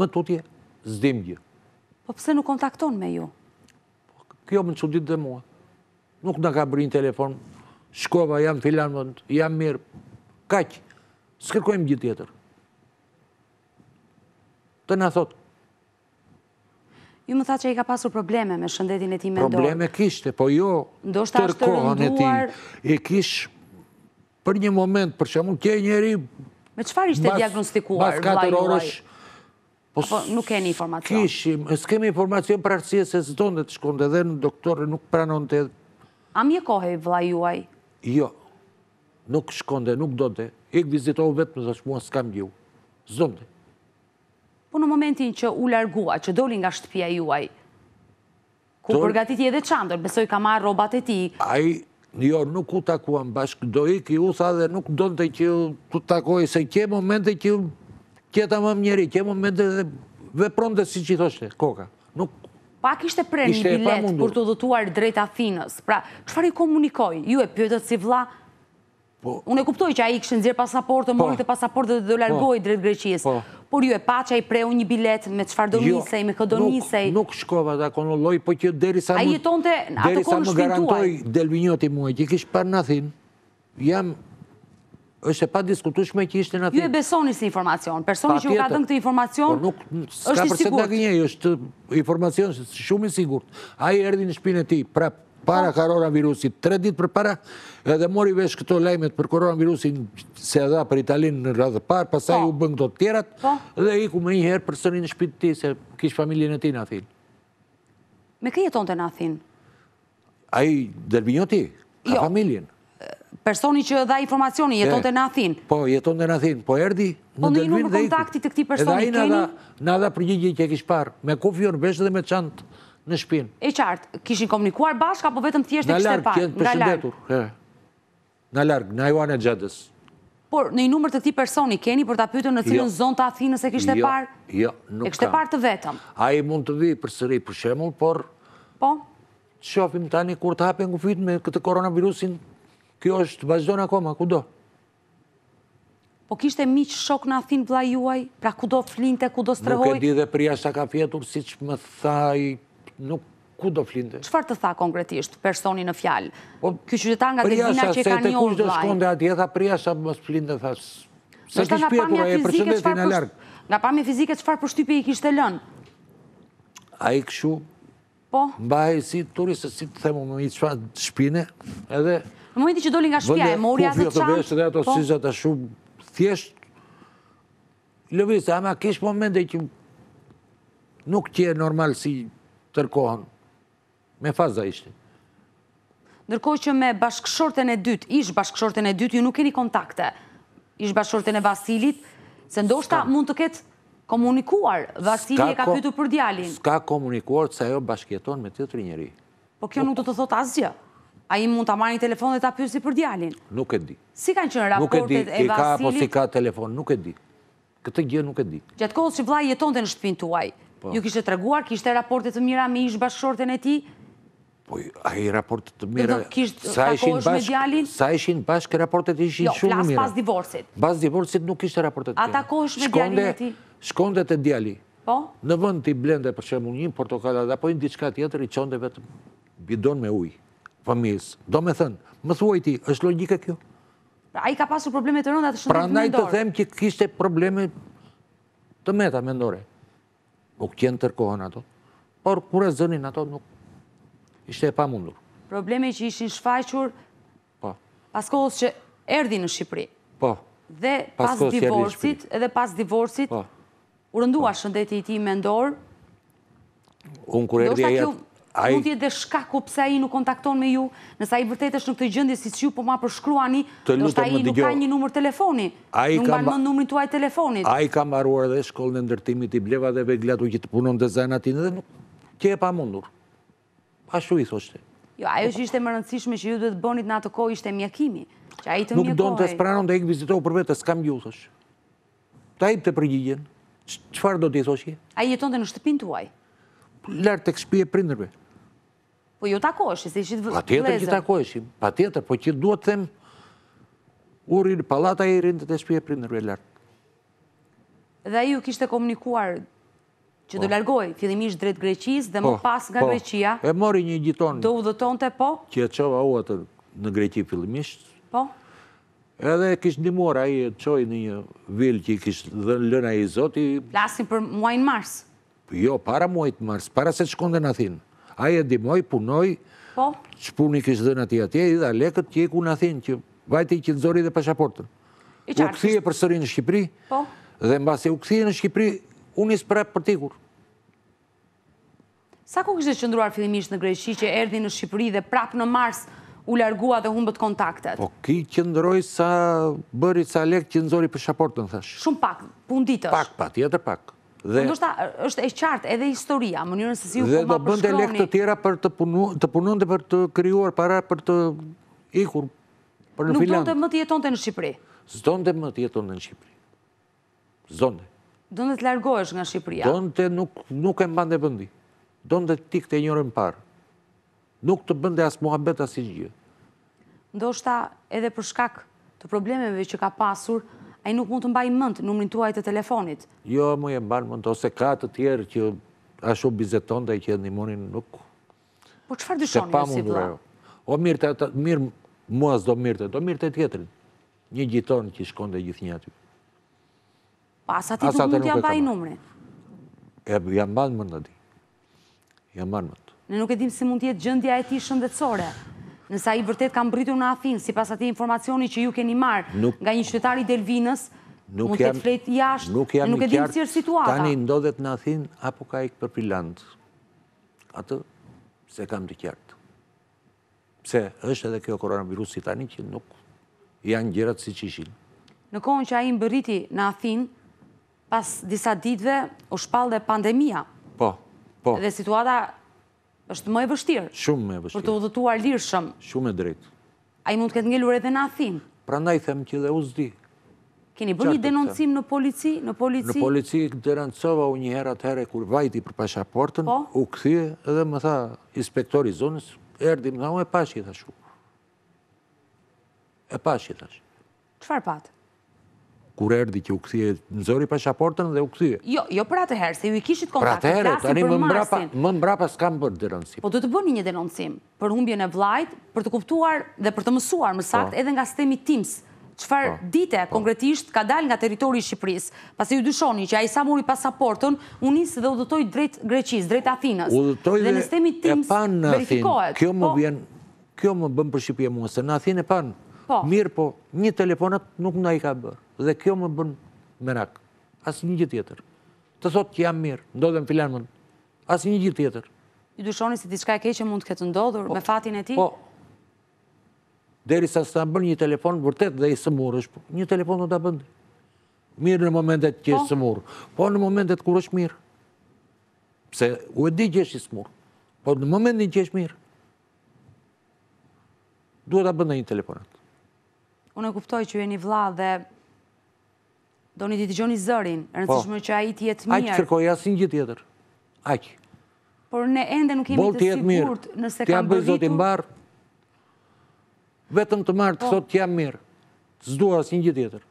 Speaker 6: Më tutje, zdim gjë.
Speaker 1: Po pëse nuk kontakton me ju?
Speaker 6: Kjo më në që ditë dhe mua nuk në ka bërin telefon, shkova, jam filan mund, jam mirë, kaqë, s'kërkojmë gjithë tjetër. Të në thotë.
Speaker 1: Ju më tha që i ka pasur probleme me shëndetin e ti me ndonë. Probleme
Speaker 6: kishte, po jo, tërkohën e ti, i kish për një moment, për që kje njeri,
Speaker 1: me qëfar ishte diagnostikuar, bas 4 orës, Po nuk keni informacion.
Speaker 6: Kishim, s'kemi informacion për arsie se zdo në të shkonde dhe në doktore nuk pranon të edhe
Speaker 1: A mi kohë vla juaj?
Speaker 6: Jo, nuk shkonde, nuk do të, Ik këtë vizitohë vetë më s'kam gju, zonde.
Speaker 1: Po në momentin që u largua, që doli nga shtëpia juaj, ku përgatit i edhe qandër, besoj ka marë robat e ti...
Speaker 6: A i, jo, nuk u takuan bashkë, do i u tha dhe nuk do të që u takoj, se kje momente që kje ta më më njeri, kje momente dhe vepronde si që i thoshte, koka. Nuk
Speaker 1: pak ishte pre një bilet për të dhëtuar drejt Athinës. Pra, qëfar i komunikoj? Ju e pjëtët si vla? Po. Unë e kuptoj që a i kështë nëzirë pasaportë, po. mori të pasaportë dhe do largoj po. drejt Greqisë. Por ju e pa që a i preu një bilet me qëfar do jo, njësej, me këdo njësej?
Speaker 6: Nuk shkova të akonulloj, po që deri sa
Speaker 1: më garantoj
Speaker 6: delvinjoti muaj, që i kishë për në Athinë, jam
Speaker 1: është e pa diskutushme që ishte në atë... Ju e besoni si informacion, personi që ju ka dëngë këtë informacion, po është i sigur. Ska përse nga
Speaker 6: një, është informacion shumë i sigur. A i erdi në shpinë e ti, prap, para ka po. koronavirusit, tre ditë për para, edhe mori vesh këto lejmet për koronavirusin se edha për Italinë në radhë parë, pasaj po. u bëngë të tjerat, dhe iku me një herë për në shpitë ti, se kishë familjen e ti në Athin.
Speaker 1: Me kë tonë të në Athin?
Speaker 6: A i dërbinjoti, ka jo. familjen. Jo. Personi që dha informacioni, jeton të në Athin. Po, jeton të në Athin, po erdi... Po në i nuk në kontakti
Speaker 1: të këti personi keni... Edhe a
Speaker 6: i dha për një gjithë që e kishë parë, me kofi orë beshë dhe me qantë në shpinë.
Speaker 1: E qartë, kishin komunikuar bashka, po vetëm thjeshtë e kishë e parë. Në largë, kjenë përshëndetur.
Speaker 6: Në largë, në ajuan e gjadës.
Speaker 1: Por, në i numër të këti personi keni, për të apytën në cilën jo. zonë të Athin nëse
Speaker 6: kishë Shofim tani kur të hapen ngufit me këtë koronavirusin Kjo është vazhdojnë akoma, kudo?
Speaker 1: Po kishte miqë shok në athin vla juaj, pra kudo flinte, kudo strehoj? Nuk e
Speaker 6: di dhe prija sa ka fjetur, si që më thaj, nuk kudo flinte.
Speaker 1: Qëfar të tha konkretisht, personi në fjalë? Po prija shka, se te kush dhe shkonde
Speaker 6: ati, e tha prija sa më së flinte, thasë. Se kish pjetur, e përshëndetin e lërgë.
Speaker 1: Nga pa me fizike, qëfar për shtypi i kishte lënë? A i këshu, po.
Speaker 6: mbaj si turisë, si të themu me i qëfar shpine, edhe...
Speaker 1: Në momenti që doli nga shpja e mori atë çan. Po, po, dhe ato po. si
Speaker 6: zata shumë thjesht. Lëviz, ama ma kish momente që nuk ti normal si tërkohën. Me faza ishte.
Speaker 1: Ndërkohë që me bashkëshortën e dytë, ish bashkëshortën e dytë, ju nuk keni kontakte. Ish bashkëshortën e Vasilit, se ndoshta mund të ketë komunikuar. Vasili e ka pyetur për djalin.
Speaker 6: Ka komunikuar se ajo bashkjeton me tjetër njerëj.
Speaker 1: Po kjo po nuk po. do të thot asgjë. A i mund të amani një telefon dhe të apysi për djalin? Nuk e di. Si kanë qënë raportet e Vasilit? Nuk e di, ti ka apo si
Speaker 6: ka telefon, nuk e di. Këtë gjë nuk e di.
Speaker 1: Gjatë kohës që vlaj jeton dhe në shpinë tuaj, po. ju kishtë të reguar, kishtë e raportet të mira me ish bashkëshorten e ti?
Speaker 6: Po, a i raportet të mira... Kishtë të kohësh me djalin? Sa ishin bashkë, raportet ishin jo, shumë mira. Jo, flasë pas divorcit. Pas divorcit nuk kishtë raportet kohësh me djali. Po? Në vënd t'i blende, për shemë një portokalat, apo i në diçka tjetër, i qonde vetë bidon me ujë familës. Do me thënë, më thuaj ti, është logika kjo?
Speaker 1: Pra, a i ka pasur problemet të rënda të shëndet mendore? Pra ndaj të them
Speaker 6: që kishte problemet të meta mendore.
Speaker 1: Nuk po qenë tërkohën ato. Por kure zënin ato nuk ishte e pa mundur. Probleme që ishin shfaqur po. pas kohës që erdi në Shqipëri. Po. Dhe pas divorcit, edhe pas divorcit, po. urëndua shëndeti ti mendor.
Speaker 6: Unë kure erdi e jetë mund
Speaker 1: tjetë dhe shkaku pse i nuk kontakton me ju, nësa i vërtet është nuk të gjëndje si që ju po ma përshkruani, të lutë të më të gjohë. Nuk ka një numër telefoni, nuk ban më numërin të uaj telefonit. A
Speaker 6: ka maruar dhe shkollën e ndërtimit i bleva dhe veglatu që të punon të zajnë atin dhe nuk që e pa mundur. A shu i thoshte.
Speaker 1: Jo, ajo që ishte më rëndësishme që ju dhe të bonit në atë kohë ishte mjekimi. Nuk do në të spranon
Speaker 6: të ikë këvizitohu për vetë, s'kam ju thosh. Ta i të përgjigjen, qëfar do t'i thoshje?
Speaker 1: A i jeton dhe në shtëpin të uaj?
Speaker 6: Lartë të këshpje prinderve.
Speaker 1: Po ju takoheshi, se ishit vëzër. Pa tjetër që
Speaker 6: takoheshim, pa tjetër, po që duhet them, urin, palata e rinë të të shpje prindër e lartë.
Speaker 1: Dhe ju kishte komunikuar që do po. largoj, fjidimisht drejt Greqis dhe më po, pas nga po. Greqia.
Speaker 6: E mori një gjiton, Do u
Speaker 1: dhëton të po?
Speaker 6: Që e qova u atër në Greqi fjidimisht. Po? Edhe kishtë një mora, aji e qoj në një vilë që i kishtë dhe në lëna i zoti.
Speaker 1: Lasin për muajnë Mars?
Speaker 6: Jo, para muajtë Mars, para se të shkonde në Athinë aje dimoj, punoj, që po. puni kështë dhe në atje atje, i dha lekët, që i ku në Athinë, që vajti i qëndzori dhe pashaportën. U këthije për sërinë në Shqipëri, po. dhe në base u këthije në Shqipëri, unë isë prapë për tikur.
Speaker 1: Sa ku kështë qëndruar fillimisht në Greqi, që erdi në Shqipëri dhe prapë në Mars, u largua dhe humbët kontaktet? Po,
Speaker 6: ki qëndroj sa bëri sa lekët qëndzori pashaportën, thash. Shumë pak,
Speaker 1: punditës? Pak,
Speaker 6: pa, tjetër pak. Ndoshta
Speaker 1: është e qartë edhe historia, mënyrën se si u koma përshkroni. Dhe po do bënde lek të
Speaker 6: tjera për të punon dhe për të kryuar para për të ikur për në Finland. Nuk do të
Speaker 1: më të jeton të në Shqipëri?
Speaker 6: Zdojnë të më të jeton të në Shqipëri. Zdojnë.
Speaker 1: në të largohesh nga Shqipëria?
Speaker 6: Dojnë të nuk e mbande bëndi. Dojnë të tik të njërën parë. Nuk të bënde asë mua betë asë gjithë.
Speaker 1: Ndoshta edhe për shkak të problemeve që ka pasur, a i nuk mund të mbaj mënd numrin tuaj të telefonit?
Speaker 6: Jo, mu e mbaj mënd, ose ka të tjerë që a shumë bizeton dhe që një mënin nuk...
Speaker 5: Po qëfar farë dyshoni, jo si vla?
Speaker 6: O mirë të atë, mirë mua sdo mirë të, do mirë të tjetërin. Një gjiton që shkon dhe gjithë një aty.
Speaker 1: Pa, po asa ti nuk mund të jam baj në
Speaker 6: E, jam baj në mënd, adi. Jam baj në mënd.
Speaker 1: Ne nuk e dim se mund të jetë gjëndja e ti shëndetsore nësa i vërtet kam britur në Athin, si pas ati informacioni që ju keni marë nga një qytetari Delvinës, mund të të fletë jashtë, nuk e dimë situata. Nuk e dimë qërë situata. Tani
Speaker 6: ndodhet në Athin, apo ka ikë këpër pilandë. Atë, se kam të kjartë. Se është edhe kjo koronavirus si tani që nuk janë gjerët si qishin.
Speaker 1: Në kohën që a i më bëriti në Athin, pas disa ditve, o shpalë dhe pandemija.
Speaker 6: Po, po.
Speaker 1: Dhe situata është më e vështirë.
Speaker 6: Shumë më e vështirë. Për të udhëtuar lirë shumë. Shumë e drejtë.
Speaker 1: A i mund të këtë ngellur edhe në Athin?
Speaker 6: Pra na i them që dhe u zdi.
Speaker 1: Keni bërë një denoncim në polici? Në polici
Speaker 6: rëndësova u herë atëhere kur vajti për pashaportën, po. u këthi edhe më tha inspektori zonës, erdi më tha, u e pashi i E pashi Qëfar patë? kur erdi që u këthije në zëri pashaportën dhe u këthije.
Speaker 1: Jo, jo për atë herë, se ju i kishit kontakt, për atë herë, më mbrapa,
Speaker 6: më mbrapa s'kam bërë denoncim. Po
Speaker 1: du të bërë një denoncim për humbje e vlajt, për të kuptuar dhe për të mësuar më sakt, po. edhe nga sistemi TIMS, qëfar po. dite po. konkretisht ka dal nga teritori Shqipëris, pasi ju dyshoni që a i sa muri pasaportën, unisë dhe u dhëtoj drejt Greqis, drejt Athinës. U dhëtoj dhe e
Speaker 6: panë në Athinë, kjo më bëmë për Shqipëje mua, se në Athinë e panë, mirë po, një telefonat nuk në i ka bërë dhe kjo më bën merak. Asë një gjithë tjetër. Të thot që jam mirë, ndodhe më filanë mund. Asë një gjithë tjetër.
Speaker 1: I dushoni si diçka e keqe mund të këtë ndodhur po, me fatin e ti? Po,
Speaker 6: deri sa së të më bën një telefon vërtet dhe i sëmur është, po, një telefon të të bëndë. Mirë në momentet që i po. sëmur, po në momentet kur është mirë. Pse u e di që i sëmur, po në momentin që është mirë, duhet të bëndë një telefonat.
Speaker 1: Unë e kuptoj që e një vla dhe do një të gjoni zërin, rëndësishme po. që a i tjetë mirë. A i që
Speaker 6: kërkoj, asë një tjetër, a i
Speaker 1: Por ne ende nuk kemi të sigurët nëse kam bëvitur.
Speaker 6: Vetëm të marë të thotë po. të jam mirë, të zdua asë një tjetër.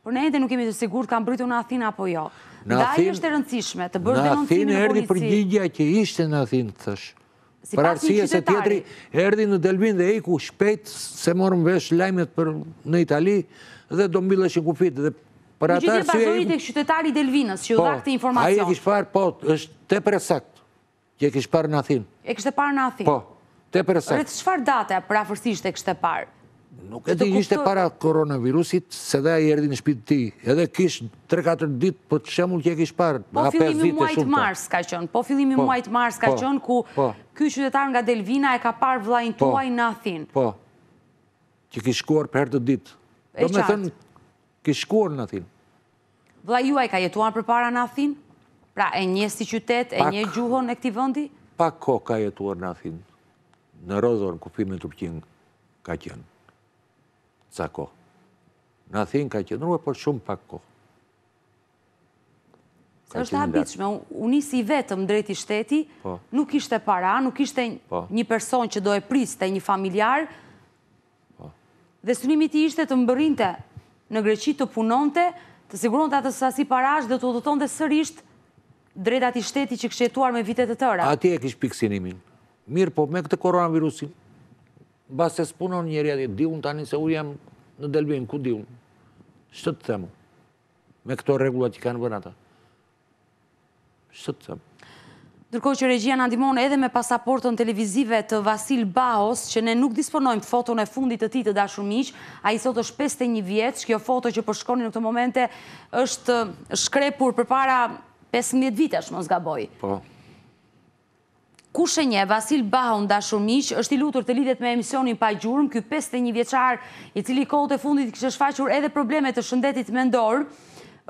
Speaker 1: Por ne ende nuk kemi të sigurët kam bëvitur në Athina apo jo.
Speaker 6: Da i është
Speaker 1: rëndësishme, të bërë denoncimi në polici.
Speaker 6: Në Athina erdi Për arsia se tjetëri erdi në Delbin dhe Eiku shpejt se morëm vesh lajmet për në Itali dhe do mbila që kufit dhe Për ata arsye... Një gjithë bazojit e
Speaker 1: qytetari Delvinës, që u po, dhe këtë informacion. Po, a e
Speaker 6: kishë parë, po, është te sakt, që e kishë parë në Athin.
Speaker 1: E kishë parë në Athin? Po,
Speaker 6: te sakt. Rëtë
Speaker 1: shfar date, a pra, fërsisht e kishë parë? Nuk e di njështë e para
Speaker 6: koronavirusit, se dhe a i erdi në shpitë ti. Edhe kishë 3-4 ditë, po të shemull që e kishë parë. Po fillimi muajt mars
Speaker 1: ka qënë, po fillimi po, muajt mars ka po, qënë, ku ky qytetar nga Delvina e ka parë vlajnë tuaj në Athin.
Speaker 6: Po, që kishë shkuar për herë të ditë. Do me thënë ke shkuar në Athin.
Speaker 1: Vla juaj ka jetuar për para në Athin? Pra e një si qytet, e një gjuhon e këti vëndi?
Speaker 6: Pak ko ka jetuar në Athin. Në rëzorën, kufim e Turqin ka qenë. Ca ko. Në Athin ka qenë, nërë për shumë pak ko.
Speaker 1: Se është habitshme, unisi vetëm drejti shteti, po. nuk ishte para, nuk ishte po. një person që do e priste një familjarë, po. dhe sënimi ti ishte të mbërinte në Greqi të punonte, të siguron të atës sasi parash dhe të udhëton dhe sërisht drejta ti shteti që kështetuar me vitet të tëra.
Speaker 6: Ati e kishë piksinimin. Mirë po, me këtë koronavirusin, basë e s'punon njëri ati, di unë tani se u jam në Delbin, ku di unë? Shtë të themu? Me këto regullat që kanë vërë ata?
Speaker 2: Shtë të themu?
Speaker 1: Ndërkohë që regjia në andimon edhe me pasaportën televizive të Vasil Baos, që ne nuk disponojmë foton e fundit të ti të dashur miqë, a i sot është 51 vjetës, kjo foto që përshkoni po në këtë momente është shkrepur për para 15 vitesh, mos ga boj. Po. Kushe nje, Vasil Baon dashur miqë, është i lutur të lidhet me emisionin pa gjurëm, kjo 51 vjeqar, i cili kote fundit kështë shfaqur edhe problemet të shëndetit mendorë,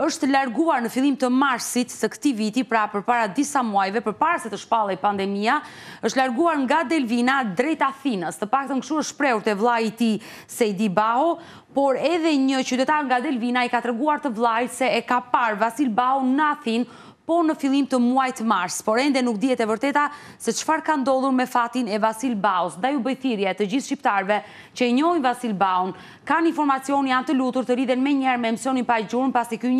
Speaker 1: është larguar në fillim të marsit së këti viti, pra për para disa muajve, për para se të shpallaj pandemija, është larguar nga Delvina drejt Athinës, të pak të në këshurë shpreur të i ti Sejdi Baho, por edhe një qytetar nga Delvina i ka të rëguar të vlajt se e ka par Vasil Bau në Athinë, po në filim të muajt mars, por ende nuk djetë e vërteta se qëfar ka ndodhur me fatin e Vasil Baus, da ju bëjthirje të gjithë shqiptarve që i njojnë Vasil Baun, kanë informacion janë të lutur të rriden me njerë me emisionin pa i gjurën pas i kjo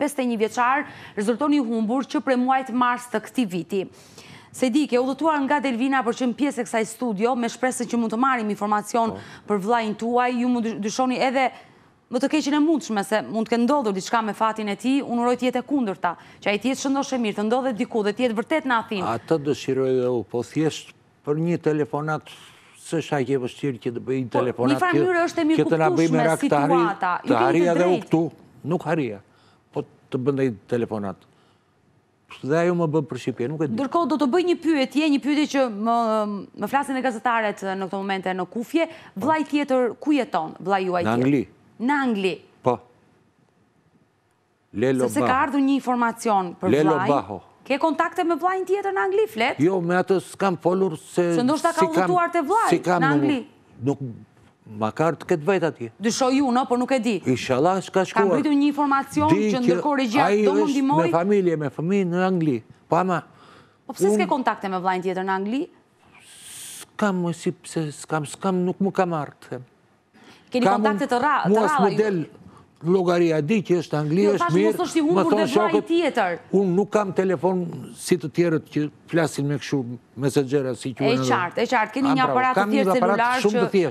Speaker 1: 51 vjeqar rezultoni i humbur që pre muajt mars të këti viti. Se di, ke udhëtuar nga Delvina për që në pjesë e kësaj studio, me shpresën që mund të marim informacion po. për vlajnë tuaj, ju mund dyshoni edhe më të keqin e mundshme se mund të këndodhur diçka me fatin e ti, unë urojt jetë e kundur ta, që a i tjetë shëndoshe mirë, të ndodhe diku dhe tjetë vërtet në Athin. A
Speaker 6: të dëshiroj dhe u, po thjesht për një telefonat, së shakje vështirë që të bëj po, telefonat, një farmyre është e mirë kuptushme situata, të harria dhe u këtu, nuk harria, po të bëndaj telefonat. Dhe ajo më bëmë për Shqipje, nuk e di.
Speaker 1: Ndërkohë, do të bëj një pyetje, një pyetje që më flasin e gazetaret në këto momente në kufje. Vlaj tjetër, ku jeton vlaj juaj tjetër? Në Angli në Angli.
Speaker 6: Po. Lelo Baho. se ka
Speaker 1: ardhë një informacion për vlajnë, Lelo Baho. Ke kontakte me vlajnë tjetër në Angli, flet?
Speaker 6: Jo, me atë s'kam folur se... Se ndoshta ka udhëtuar të vlajnë në Angli. Nuk... Ma ka të këtë vajtë atje. Dëshoj ju, no, por nuk e di. Ishala, shka shkuar. Kam rritu
Speaker 1: një informacion që ndërko regjia do mundimoj. Ajo është me
Speaker 6: familje, me familje në Angli. Po ama...
Speaker 1: Po pëse s'ke kontakte me vlajnë tjetër në Angli?
Speaker 6: S'kam, si s'kam, s'kam, nuk më kam artë,
Speaker 1: Keni kontakte të rralla? Mua s'me del
Speaker 6: logaria di që është anglija, është mirë. Jo, pashë mos është i humur në vaj tjetër. Unë nuk kam telefon si të tjerët që flasin me këshu mesajgjera si që E qartë,
Speaker 1: e qartë. Keni një aparat të tjerë celular që...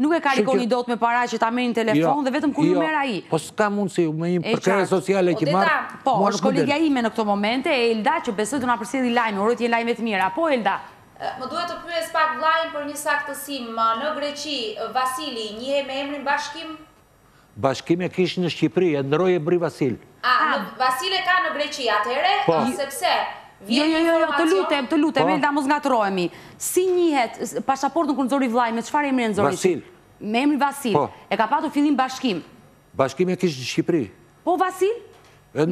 Speaker 1: Nuk e karikoni dot me para që ta meni telefon jo, dhe vetëm ku jo. një mera i.
Speaker 6: Po s'ka mund si me një përkere sociale që marë... Po, është kolegja
Speaker 1: ime në këto momente, Elda, që besoj të nga përsi edhi lajme, urojt jenë lajme të mira. Po, Elda,
Speaker 5: Eh, më duhet të pyes pak vllajin për një saktësim, në Greqi, Vasili, njeh me emrin bashkim?
Speaker 6: Bashkim
Speaker 1: e kishë në Shqipëri, e ndëroj e Vasil.
Speaker 5: A, Vasil e ka në Greqi, atëhere, po. sepse... Jo, jo, jo, jo, të lutem, të lutem, po. e
Speaker 1: da mos nga të rojemi. Si njëhet, pasaportën në kërë nëzori me qëfar e emri nëzori? Vasil. Me emrin Vasil, po. e ka patur fillim bashkim.
Speaker 6: Bashkim e kishë në Shqipëri. Po, Vasil. Po a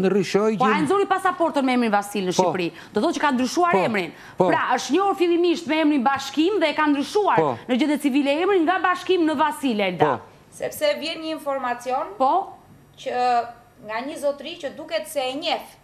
Speaker 6: nëzori
Speaker 1: pasaportën me emrin Vasil në po. Shqipëri Do të që ka ndryshuar po. emrin po. Pra është njërë fillimisht me emrin bashkim Dhe e ka ndryshuar në gjithë dhe civile emrin Nga bashkim në Vasil Elda Sepse
Speaker 5: vjen një informacion Po Që nga një zotri që duket se e njef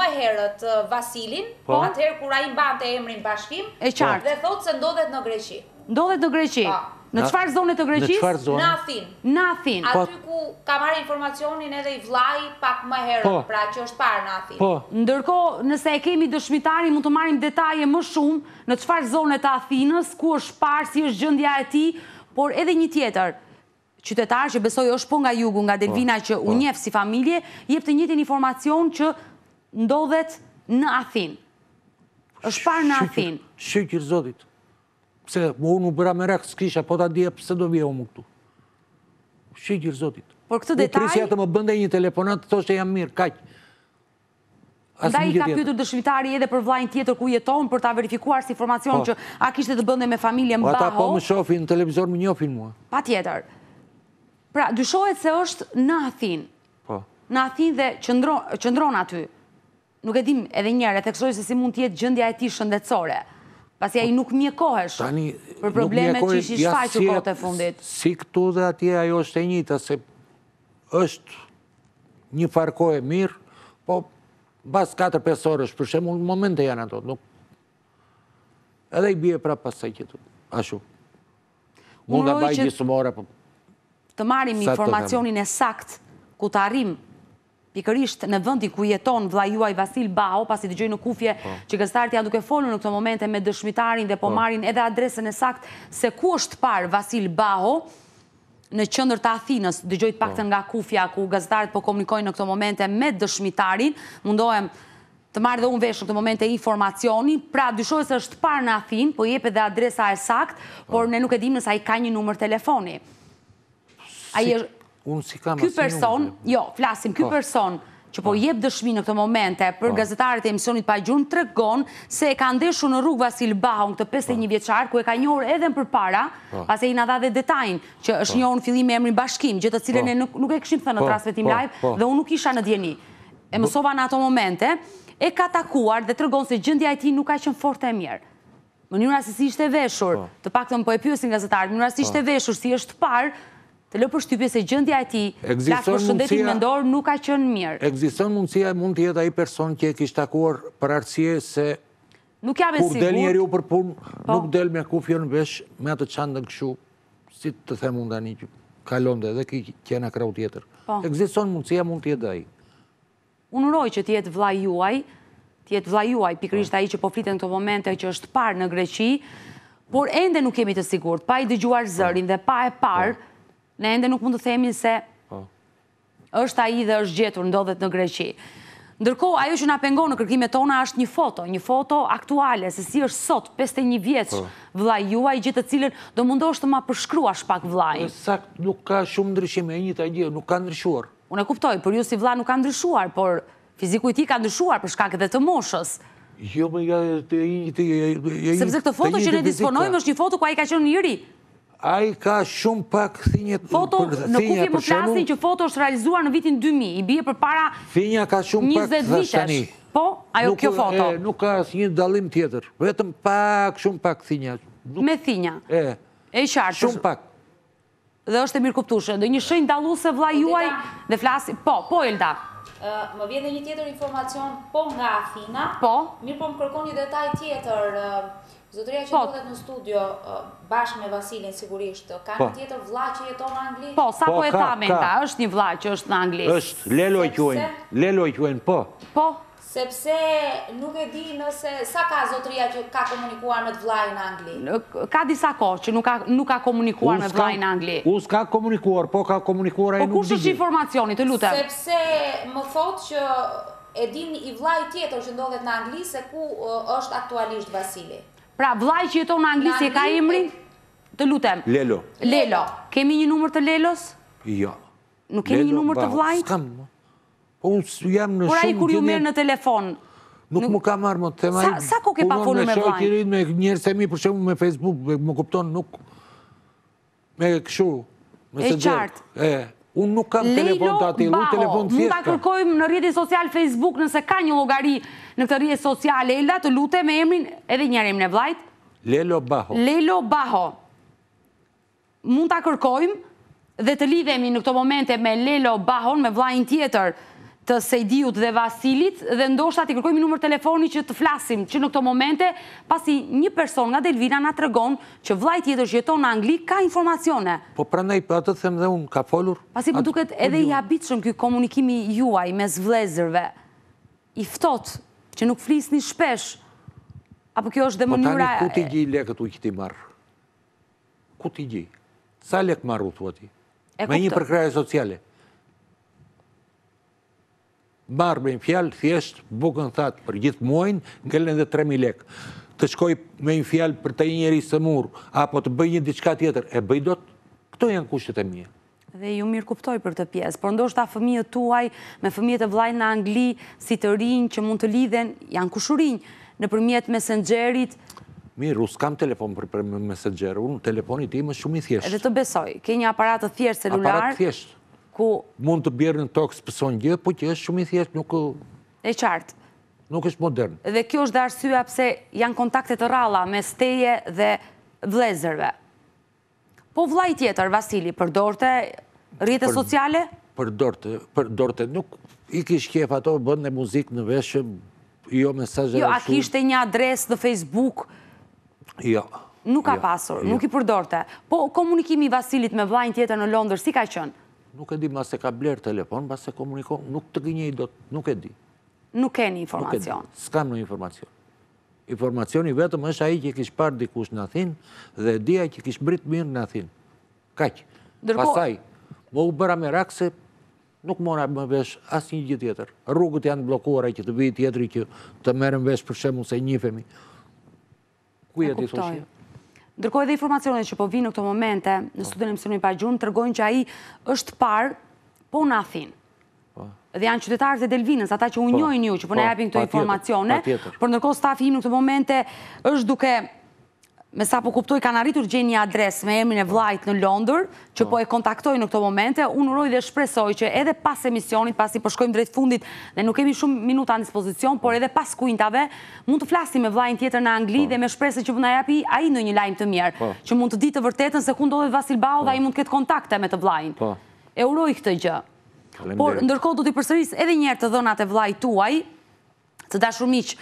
Speaker 5: Më herët Vasilin Po atëherë kura i mbante emrin bashkim Dhe thotë se ndodhet në Greqi Ndodhet në Greqi Po Në qëfar zone të Greqis? Në Athin. Në Athin. Aty po. ku ka marrë informacionin edhe i vlaj pak më herën, po. pra që është parë në Athin. Po. Ndërko,
Speaker 1: nëse e kemi dëshmitari, mund të marrim detaje më shumë në qëfar zone të Athinës, ku është parë, si është gjëndja e ti, por edhe një tjetër, qytetarë që besoj është po nga jugu, nga po. Delvina që u njefë si familje, jep të njëtin informacion që ndodhet në Athin. është parë në Athin. Shëgjër zodit. Se më unë
Speaker 6: bëra me rekë s'kisha, po ta dhja pëse do vje unë këtu. Shë i gjirë zotit. Por këtë detaj... U prisja të më bënde një telefonat, të thoshtë e jam mirë, kajtë.
Speaker 1: Nda i ka pjutur dëshmitari edhe për vlajnë tjetër ku jeton për ta verifikuar si informacion po. që a kishtë të bënde me familje më Po ata po më
Speaker 6: shofin, në televizor më njofin mua.
Speaker 1: Pa tjetër. Pra, dyshohet se është në Athin. Po. Në Athin dhe qëndron aty. Nuk e dim edhe njerë, e teksoj se si mund tjetë gjëndja e ti shëndetsore. Pasi a i nuk mjekohesh për problemet që ishi shfaqë u kote fundit.
Speaker 6: Si këtu dhe atje ajo është e njita, se është një farko e mirë, po bas 4-5 orës, për shemë në momente janë ato. Edhe i bje pra pasaj këtu. Ashu.
Speaker 1: Munda baj gjithë më ora. Po- të marim informacionin e sakt ku të arim pikërisht në vëndi ku jeton vla juaj Vasil Bao, pasi të gjëj në kufje po. që gëstarët janë duke folu në këto momente me dëshmitarin dhe po, po. marin edhe adresën e sakt se ku është par Vasil Bao, në qëndër të Athinës, dhe gjojt pak të po. nga kufja ku gazetarit po komunikojnë në këto momente me dëshmitarin, mundohem të marrë dhe unë veshë në të momente informacioni, pra dyshojës se është par në Athinë, po jepe dhe adresa e sakt, por ne nuk e dim nësa i ka një numër telefoni.
Speaker 6: Unë si kam asë një...
Speaker 1: Jo, flasim, kjo po. person që po, po jep dëshmi në këtë momente për po. gazetarët e emisionit pa gjurën të rëgon se e ka ndeshu në rrugë Vasil Bahon këtë 51 vjeqar ku e ka njohër edhe në për para pas e i nadha dhe detajnë që është njohën fillim e emrin bashkim gjithë të cilën e nuk e këshim thënë në trasvetim live dhe unë nuk isha në djeni e mësova në ato momente e ka takuar dhe të rëgon se gjëndja e ti nuk ka qënë forte e mirë më njëra si ishte veshur të pak të më po e pjusin gazetarë më njëra si ishte veshur si është parë të lëpër shtypje se gjëndja e ti, lakë për shëndetin mendor, nuk ka qënë mirë.
Speaker 6: Egziston mundësia mund të jetë aji person që e kishtë takuar për arësie se
Speaker 1: kur del njeri u
Speaker 6: për punë, po. nuk del me kufion vesh, me atë qanë në këshu, si të them unë të një kalon dhe dhe ki kjena krau tjetër. Po. Egziston mundësia mund të jetë aji.
Speaker 1: Unë që tjetë vla juaj, tjetë vla juaj, pikrisht po. aji që po flitë në të momente që është parë në Greqi, por ende nuk kemi të sigur, pa i dëgjuar zërin dhe pa e parë, Ne ende nuk mund të themi se po. është a i dhe është gjetur, ndodhet në Greqi. Ndërko, ajo që nga pengonë në kërkime tona është një foto, një foto aktuale, se si është sot, 51 vjeç po. vlaj juaj, gjithë të cilën do mundo është të ma përshkrua shpak vlaj. Po, Sakt, nuk ka shumë ndryshime, e një të nuk ka ndryshuar. Unë e kuptoj, për ju si vlaj nuk ka ndryshuar, por fiziku i ti ka ndryshuar për shkak dhe të moshës.
Speaker 6: Jo, me nga të një të... Sepse këtë foto që ne disponojmë
Speaker 1: është një foto ku a i ka qënë njëri
Speaker 6: a i ka shumë pak thinjet për shumë. Në kukje më plasin
Speaker 1: që foto është realizuar në vitin 2000, i bje për para
Speaker 6: 20 vitesh.
Speaker 1: Po, ajo kjo foto.
Speaker 6: Nuk ka asë një dalim tjetër. Vetëm pak, shumë pak thinja.
Speaker 1: Me thinja? E. E i shartë. Shumë pak. Dhe është e mirë kuptushe. Dhe një shënjë dalu se vla juaj dhe flasi. Po, po, Elda.
Speaker 5: Më vjen dhe një tjetër informacion po nga Athina. Po. Mirë po më kërkoni një detaj tjetër. Zotëria që po, ndodhet në studio bashkë me Vasilin sigurisht, ka po. në tjetër vlla që jeton në Angli? Po, sa po, po e ka, thamë ta,
Speaker 1: është një vlla që është në Angli. Është
Speaker 6: Lelo i quajn. Lelo i quajn, po.
Speaker 5: Po. Sepse nuk e di nëse sa ka zotëria që ka komunikuar me vllajin në Angli.
Speaker 1: Ka disa kohë që nuk ka nuk ka komunikuar me vllajin në Angli. U ka komunikuar, po ka komunikuar ai po, nuk di. Po kush informacioni, të lutem. Sepse
Speaker 5: më thotë që e din i vllai tjetër që ndodhet në Angli se ku është aktualisht Vasili.
Speaker 1: Pra, vlaj që jeton në Anglisi e ka imri, të lutem. Lelo. Lelo. Kemi një numër të Lelos? Jo. Nuk kemi një numër të vlajt? Ska më.
Speaker 6: Po, unë su jam në shumë të një... i kur ju merë
Speaker 1: në telefon. Nuk më
Speaker 6: ka marë më të Sa ko ke pa fonu me vlajt? Unë në shumë të një një një një një një një një kuptonë, nuk... me këshu.
Speaker 1: E qartë?
Speaker 6: E, një Unë nuk kam telefon të ati, unë telefon të fjeshtë. Mund të
Speaker 1: kërkojmë në rjetin social Facebook nëse ka një logari në këtë rjetin social, Lejla, të lute me emrin edhe njërë emrin e vlajt.
Speaker 6: Lelo Baho.
Speaker 1: Lelo Baho. Mund të kërkojmë dhe të lidhemi në këto momente me Lelo Bahon, me vlajnë tjetër, të Sejdiut dhe Vasilit dhe ndoshta ti kërkojmë numër telefoni që të flasim që në këto momente pasi një person nga Delvina na tregon që vllai tjetër që jeton në Angli ka informacione.
Speaker 6: Po prandaj po atë them dhe un ka folur.
Speaker 1: Pasi më po duket edhe i habitshëm ky komunikimi juaj mes vëllezërve. I ftohtë që nuk flisni shpesh. Apo kjo është dhe mënyra. Po tani ku ti
Speaker 6: gji lekët u qit i marr. Ku ti gji? Sa lekë marrut u ati?
Speaker 1: Me një
Speaker 6: sociale. Marrë me një fjalë thjeshtë, bukën thatë për gjithë muajnë, ngellen dhe 3.000 lekë. Të shkoj me një fjalë për të njeri së murë, apo të bëj një diçka tjetër, e bëj do të, këto janë kushtet e mje.
Speaker 1: Dhe ju mirë kuptoj për të pjesë, por ndoshta fëmijët tuaj me fëmijët e vlajnë në Angli, si të rinjë që mund të lidhen, janë kushurinjë, në përmjet mesenjerit,
Speaker 6: Mirë, usë kam telefon për për unë telefonit i më shumë i thjeshtë. Edhe
Speaker 1: të besoj, ke një të thjeshtë celular? Aparatë
Speaker 6: thjeshtë ku... Mund të bjerë në tokës pëson gjë, po që është shumë i thjesht nuk... E qartë. Nuk është modern.
Speaker 1: Dhe kjo është dhe darësua pëse janë kontaktet të ralla me steje dhe vlezërve. Po vlaj tjetër, Vasili, për dorte, rritë sociale?
Speaker 6: Për përdorte. për nuk... I kishë kjef ato bëndë e muzikë në veshë, jo me sa Jo, a kishte
Speaker 1: një adres në Facebook? Jo. Nuk ka jo. pasur, jo. nuk i përdorte. Po, komunikimi Vasilit me vlajnë tjetër në Londër, si ka qënë?
Speaker 6: nuk e di mas ka bler telefon, mas komunikon, nuk të gjenjë i do të, nuk e di.
Speaker 1: Nuk e një informacion?
Speaker 6: Nuk e di, s'kam në informacion. Informacioni vetëm është aji që kishë parë dikush në Athin, dhe dija që kishë britë mirë në Athin. Kaqë, pasaj, më u bëra me rakë se nuk mora më vesh asë një gjithë tjetër. Rrugët janë blokuara që të vijë tjetëri që të merëm vesh për shemë se njifemi. e ti thoshje?
Speaker 1: Ndërkohë edhe informacionet që po vinë në këto momente në po. e mësërën i pajgjumë, të rgojnë që aji është parë, po në Athinë. Po. Dhe janë qytetarët e Delvinës, ata që unjojnë po. ju, që po në japin këto informacione, për ndërkohë stafi im në këto momente është duke me sa po kuptoj, kanë arritur gjenë një adres me emrin e vlajt në Londër, që po. po e kontaktoj në këto momente, unë uroj dhe shpresoj që edhe pas emisionit, pas i përshkojmë po drejt fundit, dhe nuk kemi shumë minuta në dispozicion, por edhe pas kujntave, mund të flasti me vlajnë tjetër në Angli po. dhe me shpresë që përna japi a i në një lajmë të mjerë, që mund të ditë të vërtetën se ku ndodhet Vasil Bauda dhe a i mund të ketë kontakte me të vlajnë. E uroj këtë gjë. Por, ndërkohë, do t'i përsëris edhe njerë të dhënat e vlajtuaj, të dashur miqë,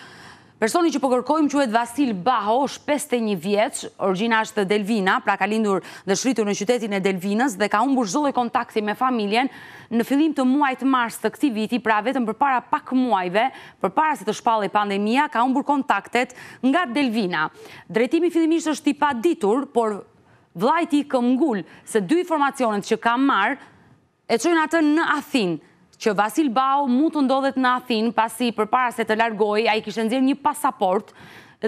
Speaker 1: Personi që përkërkojmë po quhet Vasil Baho, 51 1 vjeç, originash është Delvina, pra ka lindur dhe shritur në qytetin e Delvinës dhe ka unë bërzulloj kontakti me familjen në fillim të muajt mars të këti viti, pra vetëm për para pak muajve, për para se të shpallë e pandemija, ka unë kontaktet nga Delvina. Drejtimi fillimisht është i pa ditur, por vlajti i këmgull se dy informacionet që ka marë e qojnë atë në Athinë, që Vasil Bau mu të ndodhet në Athin pasi për para se të largoj a i kishë nëzirë një pasaport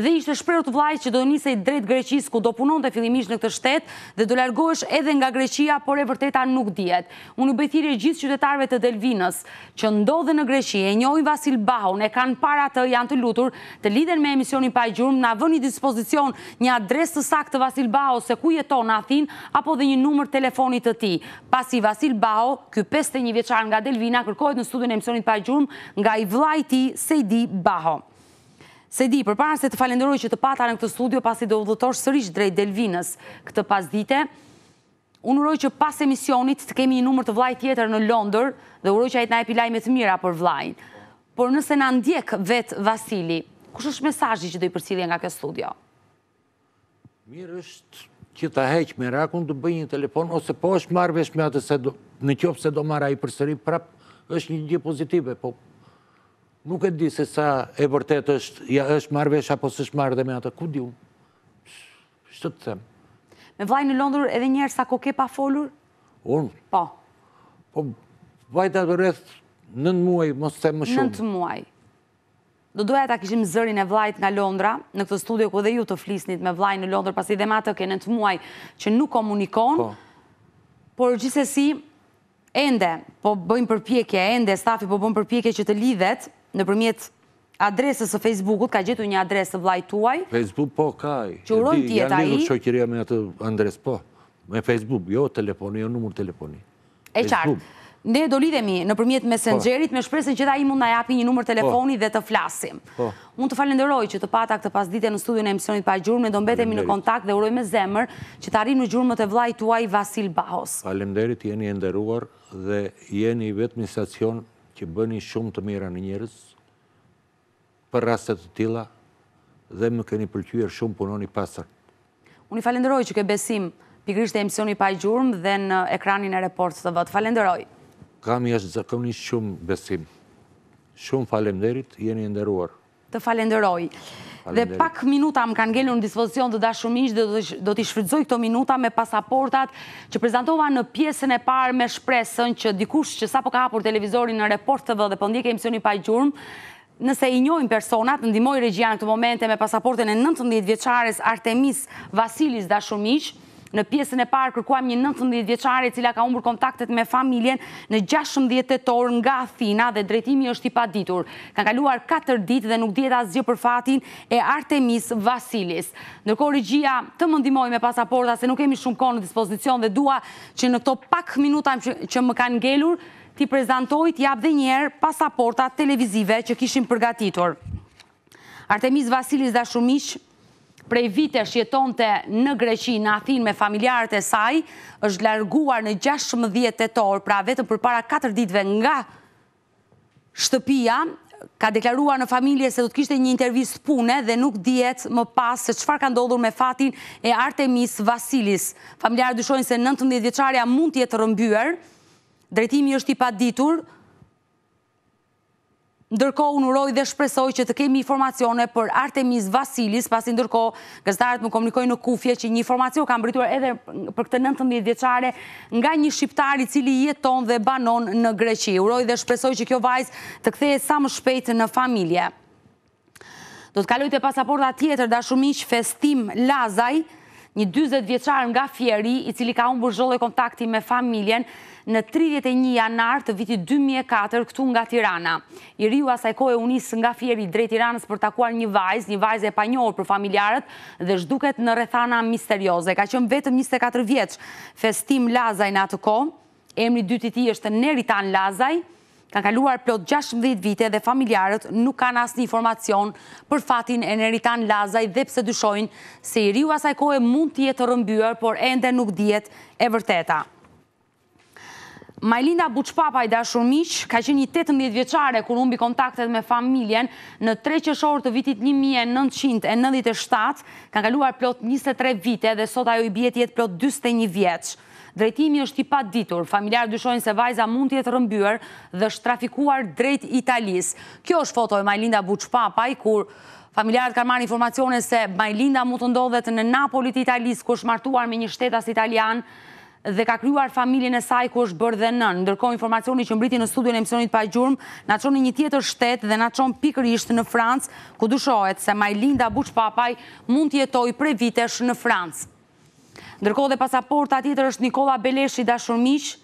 Speaker 1: dhe ishte shprehur të vllajt që do nisej drejt Greqisë ku do punonte fillimisht në këtë shtet dhe do largohesh edhe nga Greqia, por e vërteta nuk dihet. Unë u bëj thirrje gjithë qytetarëve të Delvinës që ndodhen në Greqi, e njohin Vasil Bahun, e kanë para të janë të lutur të lidhen me emisionin pa gjurmë, na vëni dispozicion një adresë të saktë të Vasil Bahu se ku jeton në Athin apo dhe një numër telefoni të tij. Pasi Vasil Bahu, ky 51 vjeçar nga Delvina, kërkohet në studion e emisionit pa gjurmë nga i vllajti Seidi Bahu. Se di, për parën se të falenderoj që të pata në këtë studio, pasi do vëdhëtosh sërish drejt Delvinës këtë pas dite, unë uroj që pas emisionit të kemi një numër të vlaj tjetër në Londër, dhe uroj që të na e pilajme të mira për vlajn. Por nëse në ndjek vetë Vasili, kush është mesajji që do i përcilje nga këtë studio?
Speaker 6: Mirë është që të heq me rakun të bëj një telefon, ose po është marvesh me atë se në qopë se do mara i përsëri prap, është një dje pozitive, po nuk e di se sa e vërtet është, ja është marrë vesh apo së është marrë dhe me atë, ku diu? Shtë të them.
Speaker 1: Me vlaj në Londur edhe njerë sa koke pa folur? Unë? Po.
Speaker 6: Po, vajta të rreth nëndë muaj, mos të them më shumë. Nëndë
Speaker 1: muaj. Do doja ta kishim zërin e vlajt nga Londra, në këtë studio ku dhe ju të flisnit me vlajt në Londra, pasi dhe ma të kene të muaj që nuk komunikon, po. por gjithës e si, ende, po bëjmë përpjekje, ende, stafi po bëjmë përpjekje që të lidhet, në përmjet adresës e Facebookut, ka gjithu një adresë të vlajtuaj. tuaj.
Speaker 6: Facebook, po, ka. Që uron tjeta i. Ja një rrë me atë adresë, po. Me Facebook, jo telefoni, jo numur telefoni.
Speaker 1: E qartë. Ne do lidhemi në përmjet po. mesengerit, me shpresën që da i mund në japi një numër po. telefoni dhe të flasim. Mund po. të falenderoj që të pata këtë pas dite në studion e emisionit pa gjurë, me do mbetemi në kontakt dhe uroj me zemër që të arim në gjurë më të Vasil Bahos.
Speaker 6: Falenderit jeni enderuar dhe jeni vetë misacion që bëni shumë të mira në njërës, për rastet të tila, dhe më keni përqyër shumë punoni pasër.
Speaker 1: Unë i falenderoj që ke besim pikrish e emisioni pa i gjurëm dhe në ekranin e report të vëtë. Falenderoj.
Speaker 6: Kam i ashtë zakoni shumë besim. Shumë falemderit, jeni enderuar
Speaker 1: të falenderoj. Dhe pak minuta më kanë gjelur në dispozicion të dashumish dhe do t'i shfridzoj këto minuta me pasaportat që prezentova në pjesën e parë me shpresën që dikush që sa po ka hapur televizorin në reportëve dhe pëndjek po e emisioni pa i gjurëm, nëse i njojnë personat, ndimoj regjia në këtë momente me pasaporten e 19 vjeqares Artemis Vasilis dashumish, Në pjesën e parë kërkuam një 19 vjeçari cila ka umbur kontaktet me familjen në 16 të torë nga Athina dhe drejtimi është i paditur. Kan kaluar 4 ditë dhe nuk djetë asgjë për fatin e Artemis Vasilis. Nërko rëgjia të më me pasaporta se nuk kemi shumë konë në dispozicion dhe dua që në këto pak minuta që më kanë ngelur, ti prezentoj të jabë dhe njerë pasaporta televizive që kishim përgatitur. Artemis Vasilis dhe shumish prej vite shjeton në Greqi, në Athin me familjarët e saj, është larguar në 16 të torë, pra vetëm për para 4 ditve nga shtëpia, ka deklaruar në familje se do të kishtë një intervjist pune dhe nuk djetë më pas se qëfar ka ndodhur me fatin e Artemis Vasilis. Familjarë dyshojnë se 19 vjeqarja mund të jetë rëmbyër, drejtimi është i pa ditur, Ndërko unë uroj dhe shpresoj që të kemi informacione për Artemis Vasilis, pasi ndërko gëzëtarët më komunikojnë në kufje që një informacion kam bërituar edhe për këtë 19 vjeqare nga një shqiptari cili jeton dhe banon në Greqi. Uroj dhe shpresoj që kjo vajzë të këtheje sa më shpejtë në familje. Do të kaloj të pasaporta tjetër da shumish festim Lazaj, një 20 djeqare nga fjeri i cili ka unë bërgjolloj kontakti me familjen, në 31 janar të vitit 2004 këtu nga Tirana. I riu asajkoj e unisë nga fjeri drejt Tiranës për takuar një vajz, një vajz e panjohër për familjarët dhe shduket në rethana misterioze. Ka qëmë vetëm 24 vjeç festim Lazaj në atë ko, emri dytit i është Neritan Lazaj, kanë kaluar plot 16 vite dhe familjarët nuk kanë asë një informacion për fatin e Neritan Lazaj dhe pse dyshojnë se i riu e mund të jetë rëmbyër, por ende nuk djetë e vërteta. Majlinda Buçpapa i dashur miq, ka qenë një 18 vjeçare kur humbi kontaktet me familjen në 3 qershor të vitit 1997, ka kaluar plot 23 vite dhe sot ajo i bie jetë plot 41 vjeç. Drejtimi është i pa ditur, familjarë dyshojnë se vajza mund tjetë rëmbyër dhe është trafikuar drejt Italis. Kjo është foto e Majlinda Buçpa, kur familjarët ka marë informacione se Majlinda mund të ndodhet në Napolit Italis, ku është martuar me një shtetas italian, dhe ka kryuar familjen e saj ku është bërë dhe nën. Ndërkohë informacioni që mbriti në studion e emisionit pa gjurëm, na qonë një tjetër shtetë dhe na qonë pikërisht në Francë, ku dushohet se Majlinda Buç Papaj mund tjetoj pre vitesh në Francë. Ndërkohë dhe pasaporta tjetër është Nikola Beleshi Dashurmiqë,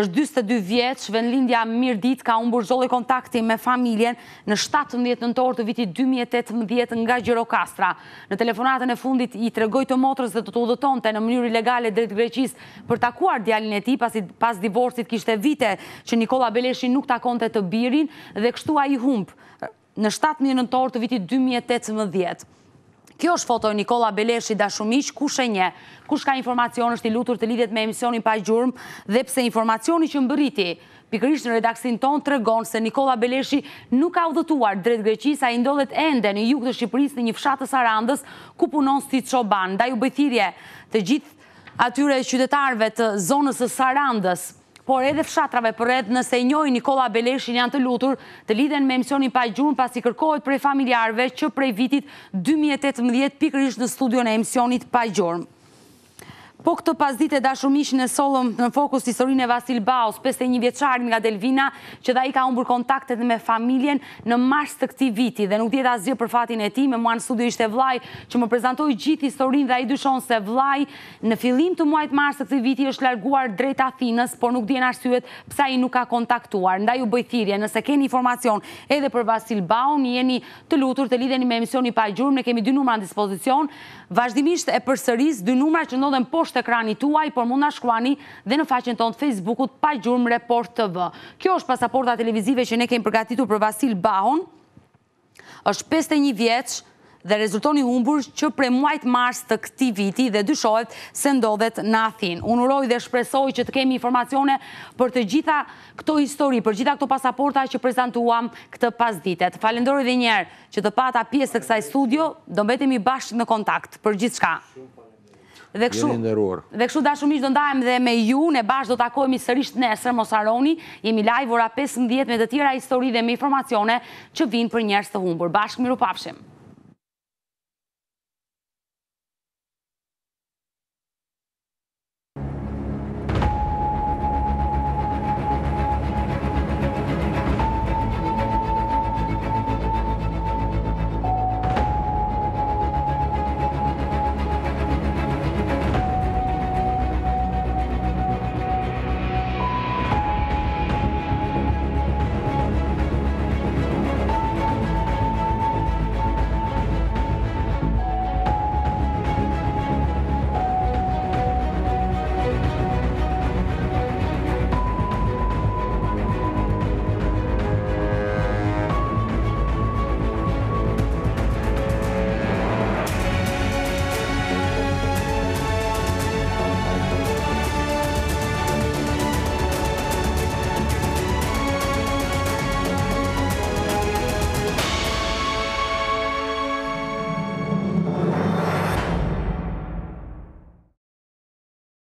Speaker 1: është 22 vjetë, shven lindja mirë dit, ka unë kontakti me familjen në 17 nëntorë të vitit 2018 nga Gjirokastra. Në telefonatën e fundit i tregoj të motrës dhe të të udhëton të në mënyri legale dhe të greqis për takuar djalin e ti pas divorcit kishte vite që Nikola Beleshi nuk takon të të birin dhe kështu a i humpë në 17 nëntorë të vitit 2018. Kjo është foto e Nikola Beleshi dashumish, kush e nje, kush ka informacion është i lutur të lidhet me emisionin pa gjurëm, dhe pse informacioni që mbëriti, pikërish në redaksin ton të regon se Nikola Beleshi nuk ka udhëtuar drejt Greqis, i ndodhet ende në jukë të Shqipëris në një fshatë të Sarandës, ku punon së të shoban. Da ju bëjthirje të gjithë atyre qytetarve të zonës të Sarandës, por edhe fshatrave për edhe nëse njoj Nikola Beleshin janë të lutur të lidhen me emisionin pa gjumë pas i kërkojt prej familjarve që prej vitit 2018 pikrish në studion e emisionit pa gjormë. Po këto pas dite dashumishin e solëm në fokus historinë e Vasil Baus, 51 vjeqarin nga Delvina, që da i ka umbur kontaktet me familjen në mars të këti viti, dhe nuk djetë asgjë për fatin e ti, me mua në studio ishte vlaj, që më prezentoj gjithë historinë dhe a i dyshon se vlaj, në filim të muajt mars të këti viti është larguar drejt Athinës, por nuk djenë arsyet psa i nuk ka kontaktuar. Nda ju bëjthirje, nëse keni informacion edhe për Vasil Baun, jeni të lutur të lideni me emisioni pa gjurëm, ne kemi dy numra në dispozicion, vazhdimisht e përsëris, dy numra që ndodhen posh është ekrani tuaj, por mund në shkruani dhe në faqen tonë Facebookut pa gjurëm report të vë. Kjo është pasaporta televizive që ne kemë përgatitur për Vasil Bahon, është 51 vjeqë, dhe rezultoni i humbur që pre muajt mars të këti viti dhe dyshojt se ndodhet në Athin. Unë uroj dhe shpresoj që të kemi informacione për të gjitha këto histori, për gjitha këto pasaporta që prezentuam këtë pas ditet. Falendori dhe njerë që të pata pjesë të kësaj studio, do mbetemi bashkë në kontakt për gjithë shka dhe kështu da shumisht Dhe kështu do ndajem dhe me ju, ne bash do takohemi sërish nesër Mosaroni, jemi live ora 15 me të tjera histori dhe me informacione që vijnë për njerëz të humbur. Bashkë miru pafshim.